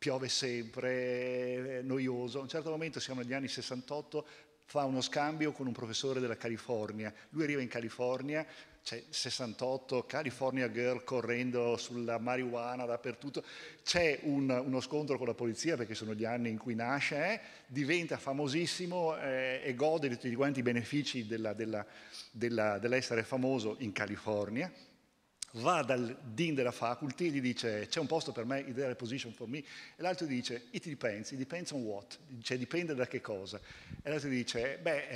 S2: piove sempre, è noioso. A un certo momento, siamo negli anni 68, fa uno scambio con un professore della California. Lui arriva in California, c'è 68, California Girl correndo sulla marijuana dappertutto, c'è un, uno scontro con la polizia perché sono gli anni in cui nasce, eh? diventa famosissimo eh, e gode di tutti quanti i benefici della, della, della, dell'essere famoso in California va dal dean della faculty, e gli dice c'è un posto per me, is there a position for me? E l'altro gli dice it depends, it depends on what, cioè dipende da che cosa. E l'altro gli dice beh,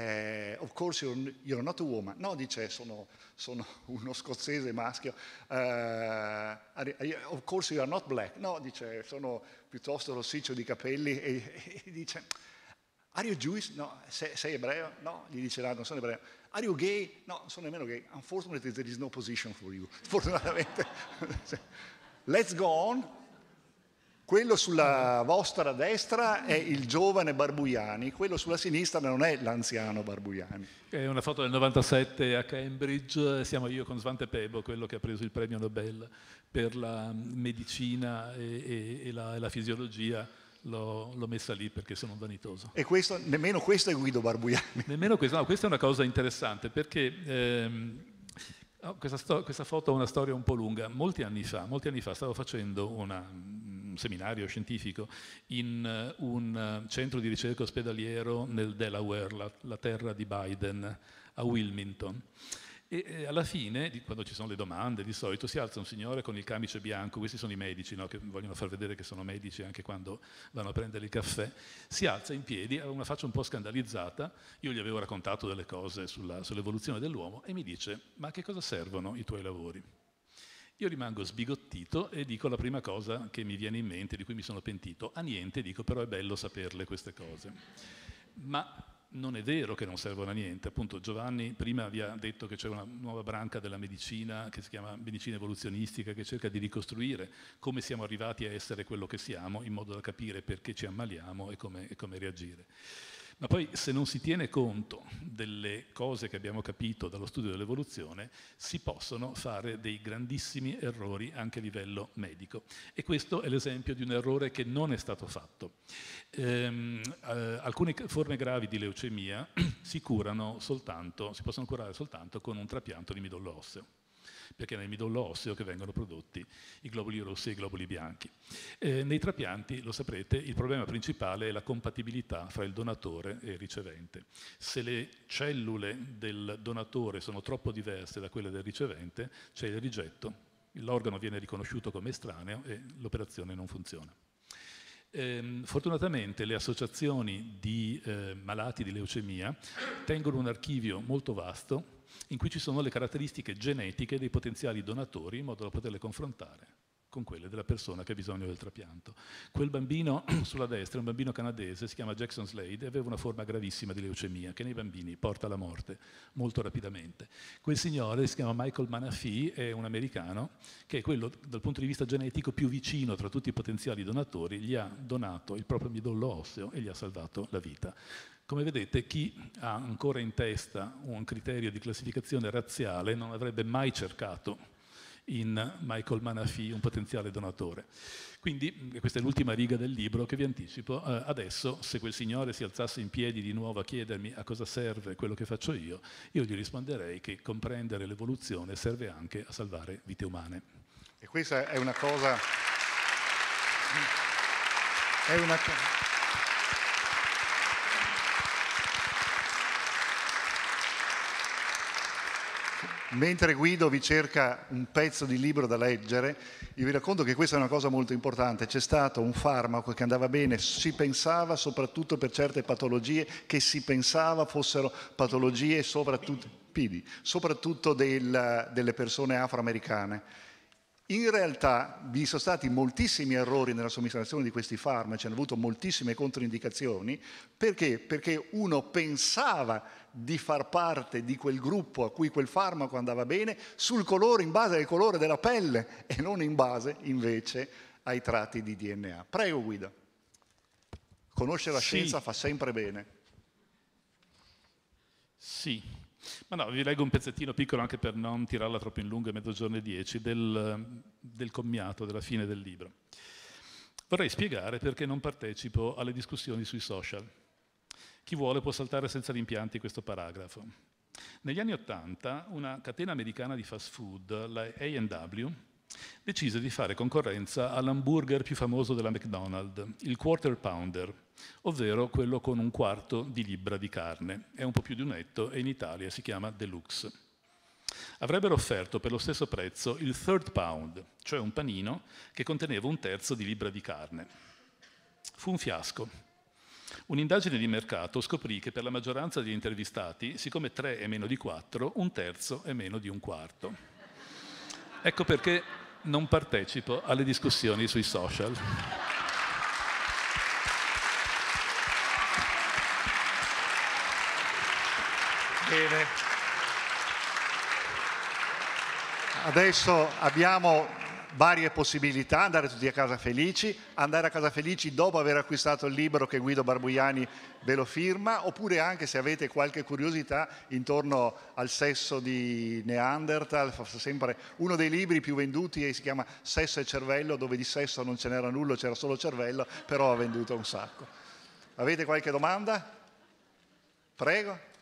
S2: eh, of course you're, you're, not a woman. No, dice sono, sono uno scozzese maschio, uh, of course you are not black. No, dice sono piuttosto rossiccio di capelli e, e dice are you Jewish? No, sei, sei ebreo? No, gli dice no, non sono ebreo Are you gay? No, sono nemmeno gay. Unfortunately, there is no position for you. Fortunatamente. Let's go on. Quello sulla vostra destra è il giovane Barbuiani, quello sulla sinistra non è l'anziano Barbuiani.
S3: È una foto del 97 a Cambridge, siamo io con Svante Pebo, quello che ha preso il premio Nobel per la medicina e, e, e, la, e la fisiologia l'ho, l'ho, messa lì perché
S2: sono vanitoso. E questo, nemmeno questo è Guido Barbuiani.
S3: Nemmeno questo, no, questa è una cosa interessante perché ehm, oh, questa, sto- questa, foto ha una storia un po' lunga. Molti anni fa, molti anni fa stavo facendo una, un mm, seminario scientifico in eh, un eh, centro di ricerca ospedaliero nel Delaware, la, la terra di Biden, a Wilmington. E alla fine, quando ci sono le domande, di solito si alza un signore con il camice bianco, questi sono i medici no? che vogliono far vedere che sono medici anche quando vanno a prendere il caffè, si alza in piedi, ha una faccia un po' scandalizzata, io gli avevo raccontato delle cose sulla, sull'evoluzione dell'uomo e mi dice ma a che cosa servono i tuoi lavori? Io rimango sbigottito e dico la prima cosa che mi viene in mente, di cui mi sono pentito, a niente dico però è bello saperle queste cose. Ma non è vero che non servono a niente, appunto Giovanni prima vi ha detto che c'è una nuova branca della medicina che si chiama medicina evoluzionistica che cerca di ricostruire come siamo arrivati a essere quello che siamo in modo da capire perché ci ammaliamo e come, e come reagire. Ma poi se non si tiene conto delle cose che abbiamo capito dallo studio dell'evoluzione, si possono fare dei grandissimi errori anche a livello medico. E questo è l'esempio di un errore che non è stato fatto. Ehm, eh, alcune forme gravi di leucemia si, soltanto, si possono curare soltanto con un trapianto di midollo osseo perché è nel midollo osseo che vengono prodotti i globuli rossi e i globuli bianchi. Eh, nei trapianti, lo saprete, il problema principale è la compatibilità fra il donatore e il ricevente. Se le cellule del donatore sono troppo diverse da quelle del ricevente, c'è il rigetto, l'organo viene riconosciuto come estraneo e l'operazione non funziona. Eh, fortunatamente le associazioni di eh, malati di leucemia tengono un archivio molto vasto in cui ci sono le caratteristiche genetiche dei potenziali donatori in modo da poterle confrontare con quelle della persona che ha bisogno del trapianto. Quel bambino sulla destra, un bambino canadese, si chiama Jackson Slade, aveva una forma gravissima di leucemia che nei bambini porta alla morte molto rapidamente. Quel signore si chiama Michael Manafi, è un americano che è quello dal punto di vista genetico più vicino tra tutti i potenziali donatori, gli ha donato il proprio midollo osseo e gli ha salvato la vita. Come vedete, chi ha ancora in testa un criterio di classificazione razziale non avrebbe mai cercato in Michael Manafi un potenziale donatore. Quindi, questa è l'ultima riga del libro che vi anticipo, eh, adesso se quel signore si alzasse in piedi di nuovo a chiedermi a cosa serve quello che faccio io, io gli risponderei che comprendere l'evoluzione serve anche a salvare vite umane.
S2: E questa è una cosa... È una cosa... mentre Guido vi cerca un pezzo di libro da leggere, io vi racconto che questa è una cosa molto importante. C'è stato un farmaco che andava bene, si pensava soprattutto per certe patologie che si pensava fossero patologie soprattutto, soprattutto del, delle persone afroamericane in realtà vi sono stati moltissimi errori nella somministrazione di questi farmaci, hanno avuto moltissime controindicazioni, perché? Perché uno pensava di far parte di quel gruppo a cui quel farmaco andava bene sul colore, in base al colore della pelle e non in base invece ai tratti di DNA. Prego Guido, conoscere la sì. scienza fa sempre bene.
S3: Sì, ma no, vi leggo un pezzettino piccolo anche per non tirarla troppo in lungo, è mezzogiorno e dieci, del, del commiato, della fine del libro. Vorrei spiegare perché non partecipo alle discussioni sui social. Chi vuole può saltare senza rimpianti questo paragrafo. Negli anni Ottanta una catena americana di fast food, la AW, decise di fare concorrenza all'hamburger più famoso della McDonald's, il quarter pounder, ovvero quello con un quarto di libra di carne. È un po' più di un etto e in Italia si chiama deluxe. Avrebbero offerto per lo stesso prezzo il third pound, cioè un panino che conteneva un terzo di libra di carne. Fu un fiasco. Un'indagine di mercato scoprì che per la maggioranza degli intervistati, siccome 3 è meno di 4, un terzo è meno di un quarto. Ecco perché non partecipo alle discussioni sui social.
S2: Bene. Adesso abbiamo varie possibilità, andare tutti a casa felici, andare a casa felici dopo aver acquistato il libro che Guido Barbuiani ve lo firma, oppure anche se avete qualche curiosità intorno al sesso di Neanderthal, sempre uno dei libri più venduti e si chiama Sesso e cervello, dove di sesso non ce n'era nulla, c'era solo cervello, però ha venduto un sacco. Avete qualche domanda? Prego.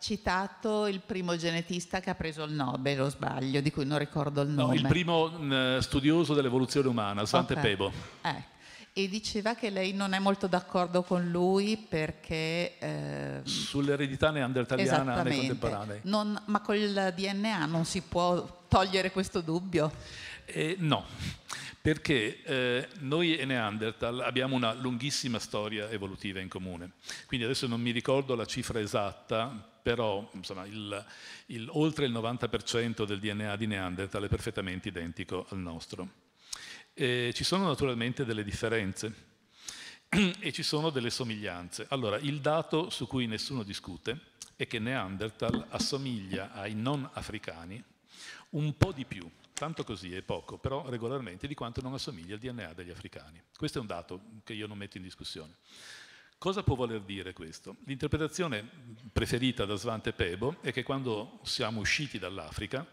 S1: citato il primo genetista che ha preso il Nobel, o sbaglio, di cui non ricordo il nome. No, il
S3: primo mm, studioso dell'evoluzione umana, Sante okay. Pebo.
S1: Eh. E diceva che lei non è molto d'accordo con lui perché... Eh,
S3: Sull'eredità neandertaliana nei contemporanei.
S1: ma col DNA non si può togliere questo dubbio?
S3: Eh, no, perché eh, noi e Neanderthal abbiamo una lunghissima storia evolutiva in comune. Quindi adesso non mi ricordo la cifra esatta, però insomma, il, il, oltre il 90% del DNA di Neanderthal è perfettamente identico al nostro. E ci sono naturalmente delle differenze e ci sono delle somiglianze. Allora, il dato su cui nessuno discute è che Neanderthal assomiglia ai non africani un po' di più, tanto così è poco, però regolarmente di quanto non assomiglia al DNA degli africani. Questo è un dato che io non metto in discussione. Cosa può voler dire questo? L'interpretazione preferita da Svante Pebo è che quando siamo usciti dall'Africa,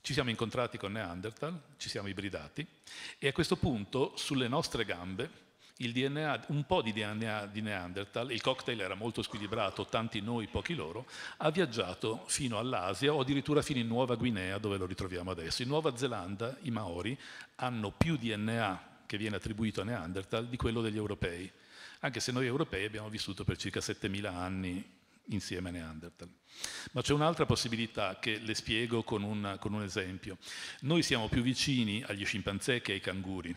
S3: ci siamo incontrati con Neanderthal, ci siamo ibridati e a questo punto sulle nostre gambe DNA, un po' di DNA di Neanderthal, il cocktail era molto squilibrato, tanti noi, pochi loro, ha viaggiato fino all'Asia o addirittura fino in Nuova Guinea dove lo ritroviamo adesso. In Nuova Zelanda i Maori hanno più DNA che viene attribuito a Neanderthal di quello degli europei anche se noi europei abbiamo vissuto per circa 7000 anni insieme a Neanderthal. Ma c'è un'altra possibilità che le spiego con un, con un esempio. Noi siamo più vicini agli scimpanzé che ai canguri,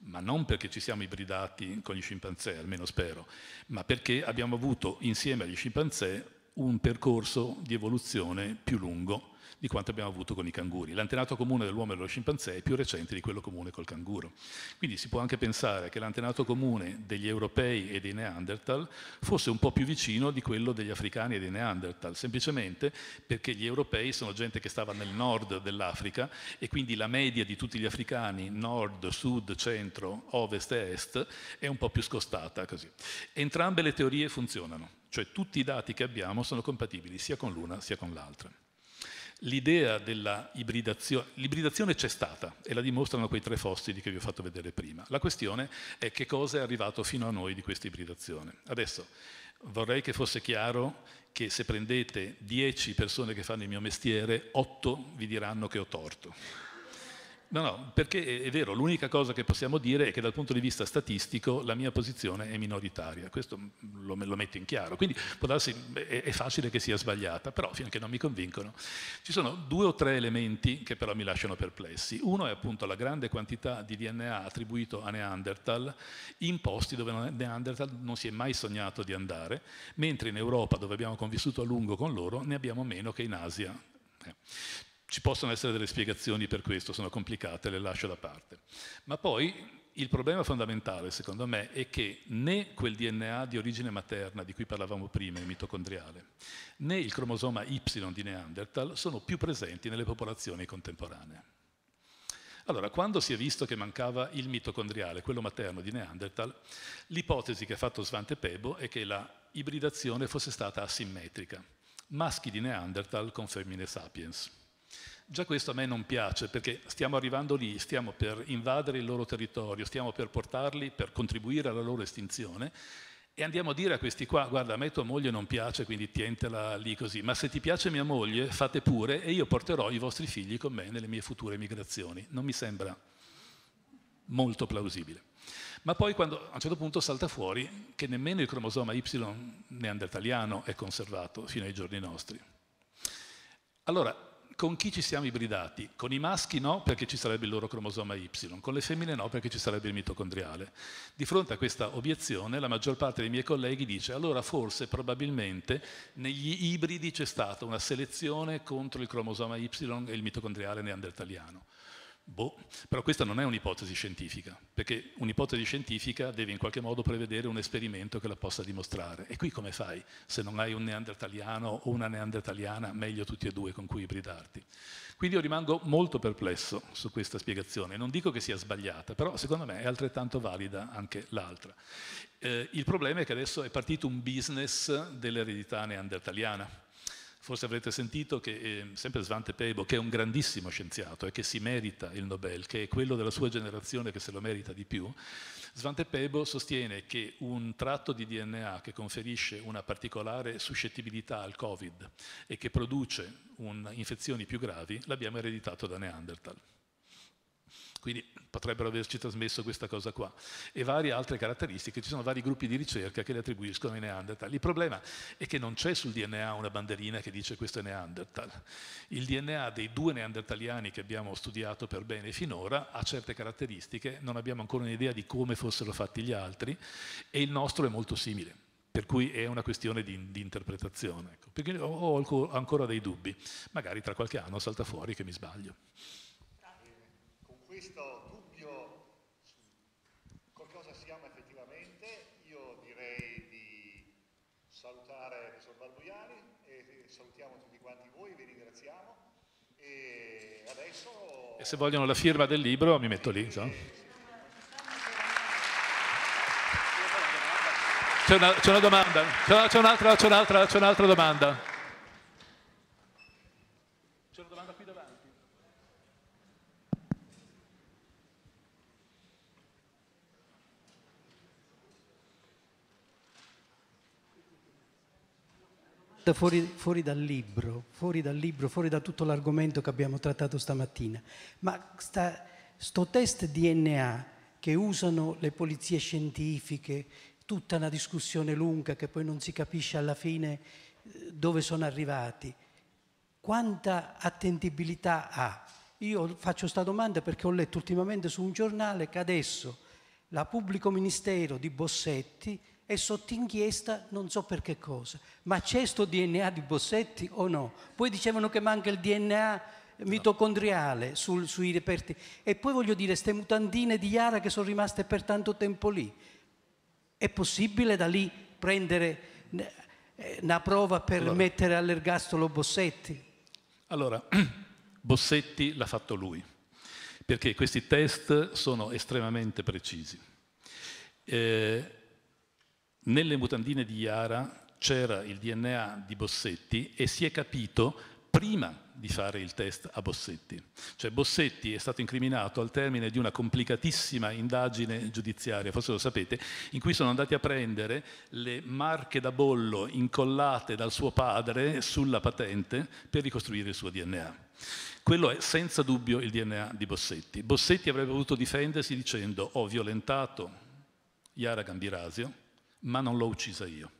S3: ma non perché ci siamo ibridati con gli scimpanzé, almeno spero, ma perché abbiamo avuto insieme agli scimpanzé un percorso di evoluzione più lungo di quanto abbiamo avuto con i canguri. L'antenato comune dell'uomo e dello scimpanzé è più recente di quello comune col canguro. Quindi si può anche pensare che l'antenato comune degli europei e dei Neanderthal fosse un po' più vicino di quello degli africani e dei Neanderthal, semplicemente perché gli europei sono gente che stava nel nord dell'Africa e quindi la media di tutti gli africani, nord, sud, centro, ovest e est, è un po' più scostata così. Entrambe le teorie funzionano, cioè tutti i dati che abbiamo sono compatibili sia con l'una sia con l'altra l'idea della ibridazione, l'ibridazione c'è stata e la dimostrano quei tre fossili che vi ho fatto vedere prima. La questione è che cosa è arrivato fino a noi di questa ibridazione. Adesso vorrei che fosse chiaro che se prendete 10 persone che fanno il mio mestiere, 8 vi diranno che ho torto. No, no, perché è vero, l'unica cosa che possiamo dire è che dal punto di vista statistico la mia posizione è minoritaria, questo lo, lo metto in chiaro, quindi può darsi, è, è, facile che sia sbagliata, però finché non mi convincono. Ci sono due o tre elementi che però mi lasciano perplessi. Uno è appunto la grande quantità di DNA attribuito a Neanderthal in posti dove Neanderthal non si è mai sognato di andare, mentre in Europa, dove abbiamo convissuto a lungo con loro, ne abbiamo meno che in Asia. Eh. Ci possono essere delle spiegazioni per questo, sono complicate, le lascio da parte. Ma poi il problema fondamentale, secondo me, è che né quel DNA di origine materna di cui parlavamo prima, il mitocondriale, né il cromosoma Y di Neanderthal sono più presenti nelle popolazioni contemporanee. Allora, quando si è visto che mancava il mitocondriale, quello materno di Neanderthal, l'ipotesi che ha fatto Svante Pebo è che la ibridazione fosse stata asimmetrica, maschi di Neanderthal con femmine sapiens. Già questo a me non piace perché stiamo arrivando lì, stiamo per invadere il loro territorio, stiamo per portarli, per contribuire alla loro estinzione e andiamo a dire a questi qua, guarda, a me tua moglie non piace, quindi tientela lì così, ma se ti piace mia moglie, fate pure e io porterò i vostri figli con me nelle mie future migrazioni. Non mi sembra molto plausibile. Ma poi quando a un certo punto salta fuori che nemmeno il cromosoma Y neandertaliano è conservato fino ai giorni nostri. Allora, con chi ci siamo ibridati? Con i maschi no, perché ci sarebbe il loro cromosoma Y, con le femmine no, perché ci sarebbe il mitocondriale. Di fronte a questa obiezione la maggior parte dei miei colleghi dice allora forse probabilmente negli ibridi c'è stata una selezione contro il cromosoma Y e il mitocondriale neandertaliano. Boh, però questa non è un'ipotesi scientifica, perché un'ipotesi scientifica deve in qualche modo prevedere un esperimento che la possa dimostrare. E qui come fai se non hai un neandertaliano o una neandertaliana, meglio tutti e due con cui ibridarti? Quindi io rimango molto perplesso su questa spiegazione. Non dico che sia sbagliata, però secondo me è altrettanto valida anche l'altra. Eh, il problema è che adesso è partito un business dell'eredità neandertaliana Forse avrete sentito che eh, sempre Svante Pebo, che è un grandissimo scienziato e che si merita il Nobel, che è quello della sua generazione che se lo merita di più, Svante Pebo sostiene che un tratto di DNA che conferisce una particolare suscettibilità al Covid e che produce un, infezioni più gravi l'abbiamo ereditato da Neanderthal. Quindi potrebbero averci trasmesso questa cosa qua, e varie altre caratteristiche, ci sono vari gruppi di ricerca che le attribuiscono ai Neanderthal. Il problema è che non c'è sul DNA una banderina che dice questo è Neanderthal. Il DNA dei due neandertaliani che abbiamo studiato per bene finora ha certe caratteristiche, non abbiamo ancora un'idea di come fossero fatti gli altri, e il nostro è molto simile per cui è una questione di, di interpretazione. Ecco. Perché ho, ho, ancora dei dubbi, magari tra qualche anno salta fuori che mi sbaglio. Con questo E se vogliono la firma del libro mi metto lì. So. C'è, una, c'è una domanda, c'è, un'altra, c'è un'altra, c'è un'altra domanda.
S2: da fuori, fuori, dal libro, fuori dal libro, fuori da tutto l'argomento che abbiamo trattato stamattina, ma questo test DNA che usano le polizie scientifiche, tutta una discussione lunga che poi non si capisce alla fine eh, dove sono arrivati, quanta attentibilità ha? Io faccio questa domanda perché ho letto ultimamente su un giornale che adesso la Pubblico Ministero di Bossetti è sotto inchiesta non so per che cosa. Ma c'è sto DNA di Bossetti o no? Poi dicevano che manca il DNA mitocondriale sul, sui reperti. E poi voglio dire, queste mutandine di Iara che sono rimaste per tanto tempo lì. È possibile da lì prendere eh, una prova per allora. mettere all'ergastolo Bossetti?
S3: Allora, Bossetti l'ha fatto lui, perché questi test sono estremamente precisi. Eh, nelle mutandine di Iara c'era il DNA di Bossetti e si è capito prima di fare il test a Bossetti. Cioè Bossetti è stato incriminato al termine di una complicatissima indagine giudiziaria, forse lo sapete, in cui sono andati a prendere le marche da bollo incollate dal suo padre sulla patente per ricostruire il suo DNA. Quello è senza dubbio il DNA di Bossetti. Bossetti avrebbe voluto difendersi dicendo ho violentato Iara Gambirasio, ma non l'ho uccisa io.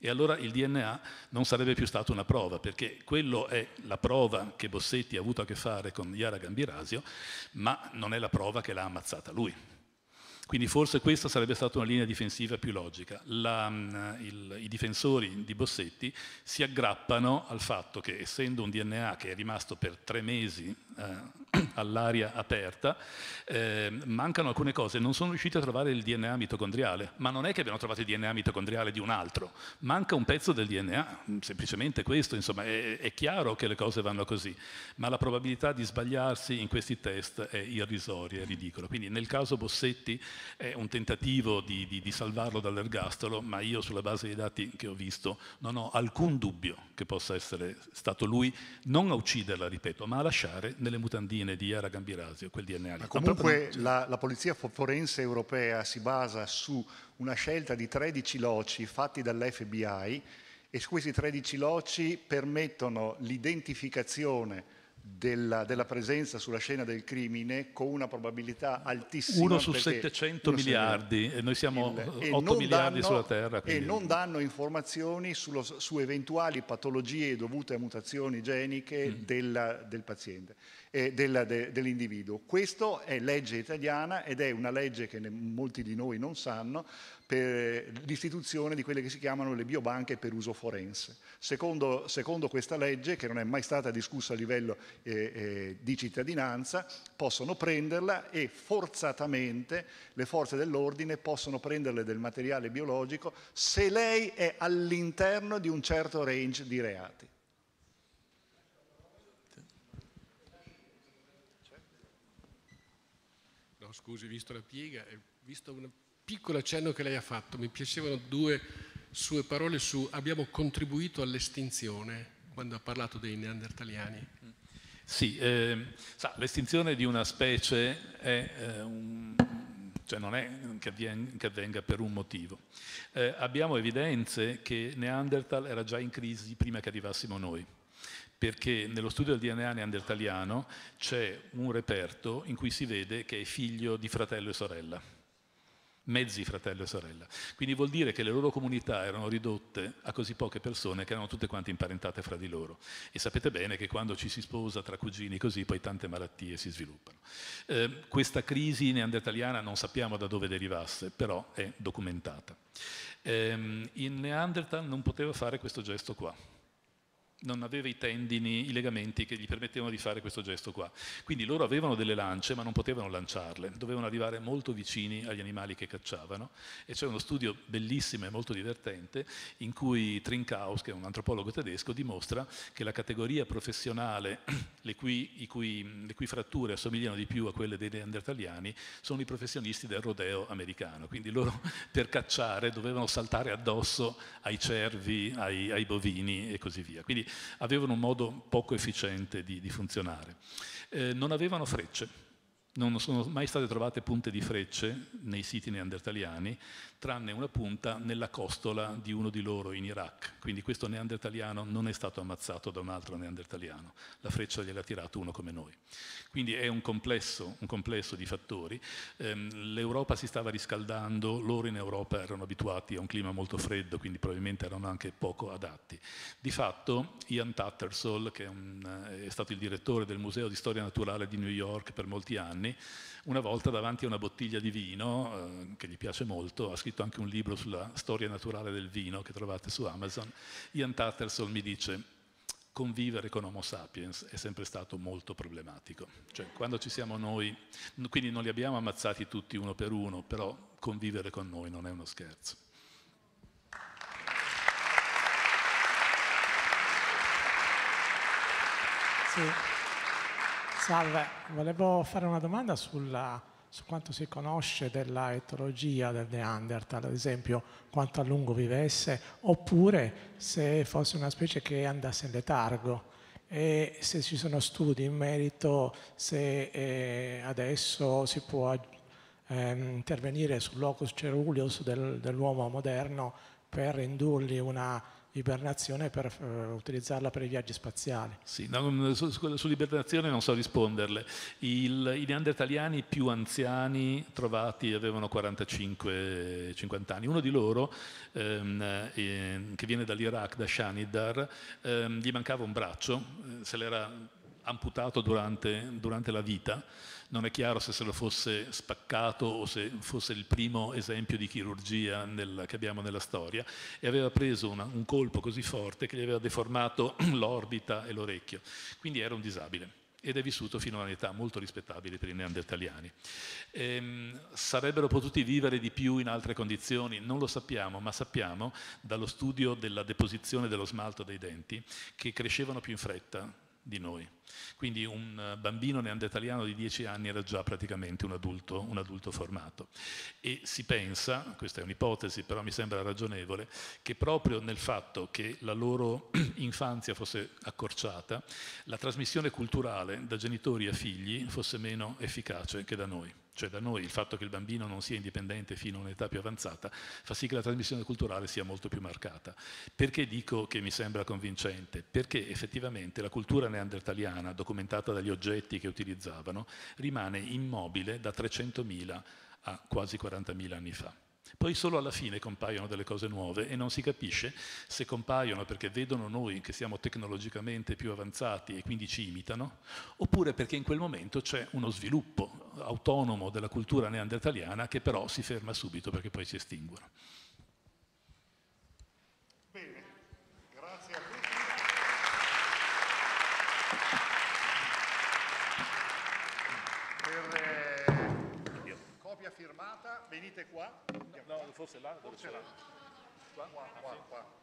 S3: E allora il DNA non sarebbe più stata una prova, perché quello è la prova che Bossetti ha avuto a che fare con Yara Gambirasio, ma non è la prova che l'ha ammazzata lui. Quindi forse questa sarebbe stata una linea difensiva più logica. La, mm, il, I difensori di Bossetti si aggrappano al fatto che essendo un DNA che è rimasto per tre mesi eh, all'aria aperta, eh, mancano alcune cose, non sono riusciti a trovare il DNA mitocondriale, ma non è che abbiano trovato il DNA mitocondriale di un altro, manca un pezzo del DNA, mm, semplicemente questo, insomma è, è chiaro che le cose vanno così, ma la probabilità di sbagliarsi in questi test è irrisoria, è ridicola. Quindi nel caso Bossetti è un tentativo di, di, di salvarlo dall'ergastolo, ma io sulla base dei dati che ho visto non ho alcun dubbio che possa essere stato lui non a ucciderla, ripeto, ma a lasciare nelle mutandine di Yara Gambirasio quel DNA. Ma comunque ma
S2: la, la polizia forense europea si basa su una scelta di 13 loci fatti dall'FBI e questi 13 loci permettono l'identificazione della, della, presenza sulla scena del crimine con una probabilità altissima. Uno su 700 uno miliardi
S3: e noi siamo il, 8 miliardi danno, sulla Terra. Quindi. E non
S2: danno informazioni sullo, su eventuali patologie dovute a mutazioni geniche mm. della, del paziente eh, del, de, dell'individuo. Questa è legge italiana ed è una legge che ne, molti di noi non sanno per l'istituzione di quelle che si chiamano le biobanche per uso forense. Secondo, secondo questa legge, che non è mai stata discussa a livello eh, eh, di cittadinanza, possono prenderla e forzatamente le forze dell'ordine possono prenderle del materiale biologico se lei è all'interno di un certo range di reati.
S3: scusi, visto la piega eh, visto un piccolo accenno che lei ha fatto, mi piacevano due sue parole su abbiamo contribuito all'estinzione quando ha parlato dei neandertaliani. Sì, eh, l'estinzione di una specie è, eh, un, cioè non è che, avvenga, che avvenga per un motivo. Eh, abbiamo evidenze che Neanderthal era già in crisi prima che arrivassimo noi perché nello studio del DNA neandertaliano c'è un reperto in cui si vede che è figlio di fratello e sorella, mezzi fratello e sorella. Quindi vuol dire che le loro comunità erano ridotte a così poche persone che erano tutte quante imparentate fra di loro. E sapete bene che quando ci si sposa tra cugini così poi tante malattie si sviluppano. Eh, questa crisi neandertaliana non sappiamo da dove derivasse, però è documentata. Eh, il Neanderthal non poteva fare questo gesto qua non aveva i tendini, i legamenti che gli permettevano di fare questo gesto qua. Quindi loro avevano delle lance ma non potevano lanciarle, dovevano arrivare molto vicini agli animali che cacciavano e c'è uno studio bellissimo e molto divertente in cui Trinkaus, che è un antropologo tedesco, dimostra che la categoria professionale, le cui, cui, le cui fratture assomigliano di più a quelle dei neandertaliani, sono i professionisti del rodeo americano, quindi loro per cacciare dovevano saltare addosso ai cervi, ai, ai bovini e così via. Quindi avevano un modo poco efficiente di, di funzionare. Eh, non avevano frecce, non sono mai state trovate punte di frecce nei siti neandertaliani, tranne una punta nella costola di uno di loro in Iraq. Quindi questo neandertaliano non è stato ammazzato da un altro neandertaliano, la freccia gliel'ha tirato uno come noi. Quindi è un complesso, un complesso di fattori. Ehm, L'Europa si stava riscaldando, loro in Europa erano abituati a un clima molto freddo, quindi probabilmente erano anche poco adatti. Di fatto Ian Tattersall, che è, un, è stato il direttore del Museo di Storia Naturale di New York per molti anni, una volta davanti a una bottiglia di vino, eh, che gli piace molto, ha scritto uscito anche un libro sulla storia naturale del vino che trovate su Amazon, Ian Tatterson mi dice convivere con Homo sapiens è sempre stato molto problematico. Cioè, quando ci siamo noi, quindi non li abbiamo ammazzati tutti uno per uno, però convivere con noi non è uno scherzo.
S2: Sì. Salve, volevo fare una domanda sulla su quanto si conosce della etologia del
S3: Neanderthal, ad esempio quanto a lungo vivesse, oppure se fosse una specie che andasse in letargo e se ci sono studi in merito, se eh, adesso si può ehm, intervenire sul locus ceruleus del, dell'uomo moderno per indurgli una ibernazione per eh, utilizzarla per i viaggi spaziali. Sì, no, mm, su, su, sull'ibernazione non so risponderle. Il, I neandertaliani più anziani trovati avevano 45-50 anni. Uno di loro, ehm, eh, che viene dall'Iraq, da Shanidar, ehm, gli mancava un braccio, eh, se l'era amputato durante, durante la vita non è chiaro se se lo fosse spaccato o se fosse il primo esempio di chirurgia nel, che abbiamo nella storia, e aveva preso una, un colpo così forte che gli aveva deformato l'orbita e l'orecchio. Quindi era un disabile ed è vissuto fino a un'età molto rispettabile per i neandertaliani. Ehm, sarebbero potuti vivere di più in altre condizioni? Non lo sappiamo, ma sappiamo dallo studio della deposizione dello smalto dei denti che crescevano più in fretta, di noi. Quindi un eh, bambino neandertaliano di 10 anni era già praticamente un adulto, un adulto formato. E si pensa, questa è un'ipotesi però mi sembra ragionevole, che proprio nel fatto che la loro infanzia fosse accorciata, la trasmissione culturale da genitori a figli fosse meno efficace che da noi. Cioè da noi il fatto che il bambino non sia indipendente fino a un'età più avanzata fa sì che la trasmissione culturale sia molto più marcata. Perché dico che mi sembra convincente? Perché effettivamente la cultura neandertaliana, documentata dagli oggetti che utilizzavano, rimane immobile da 300.000 a quasi 40.000 anni fa. Poi solo alla fine compaiono delle cose nuove e non si capisce se compaiono perché vedono noi che siamo tecnologicamente più avanzati e quindi ci imitano, oppure perché in quel momento c'è uno sviluppo autonomo della cultura neandertaliana che però si ferma subito perché poi si estinguono.
S2: venite qua. No, no forse là. Forse là. Qua, qua, qua. qua.